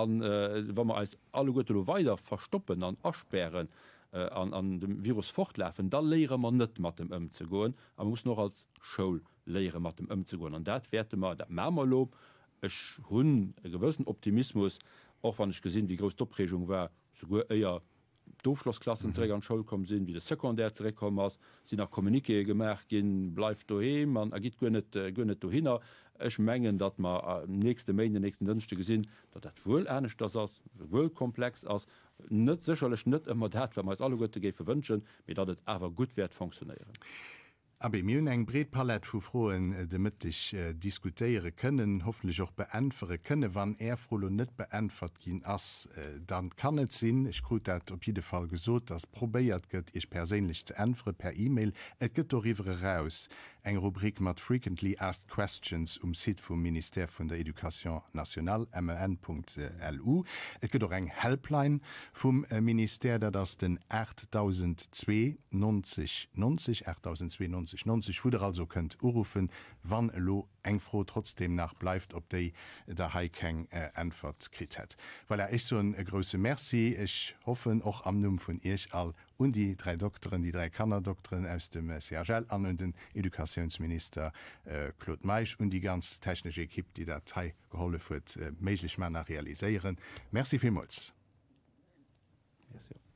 wann man als alle Gotelo weiter verstoppen an asperren äh, an, an dem Virus fortläfen, da lehre man net mat dem ëm ze goen, a muss noch als Schoul lehre mat dem ëm ze goen. an dat werte mal der Mämerlob Ech hunn gewëssen Optimismus och wann ichch gesinn, wie gro Doprechung war so go eier Doflossklassenträger an Schoul kom sinn, wie de sekundärrékom ass, sinn nach Kommike gemerk gin bleif do he, man er git gënnet äh, gënnet do hinnner. Ech menggen dat ma am äh, nächste Mei den nächsten Dënchte gesinn, dat dat wuel ernstnecht ass wuel komplex ass net sicherlich net immer dat, wenn man alle gute ge verwünschen, wie dat het awer gutwert funktionieren. Aber im eng Bretpalett vu frohen äh, de mit ich äh, diskutiere können hoffentlich auch beänfere könne wann er frohlo net beänfert gin ass äh, dann kann het sinn ich kru dat op jede Fall gesot das probéiert gött ich persönlich ze enfre per E-Mail et gëtt river raus eng Rurikk mat frequently asked questions um sit vum Minister vun der Education national mn.lu Et gëtt eng Helpline vum äh, Minister der das den 8002 90 90 8002 90 2090 wurde also könnt urufen wann lo engfro trotzdem nach bleibt ob de äh, der Haiking äh, antwort krit hat weil er ist so ein äh, große merci ich hoffen auch am Nu von ihr all und die drei doktoren die drei kannner doktoren aus dem Sergel an und den Edukationsminister äh, Claude Meich und die ganz technische Kipp die Datei geholle wird äh, melich meiner realisieren merci vielmals merci.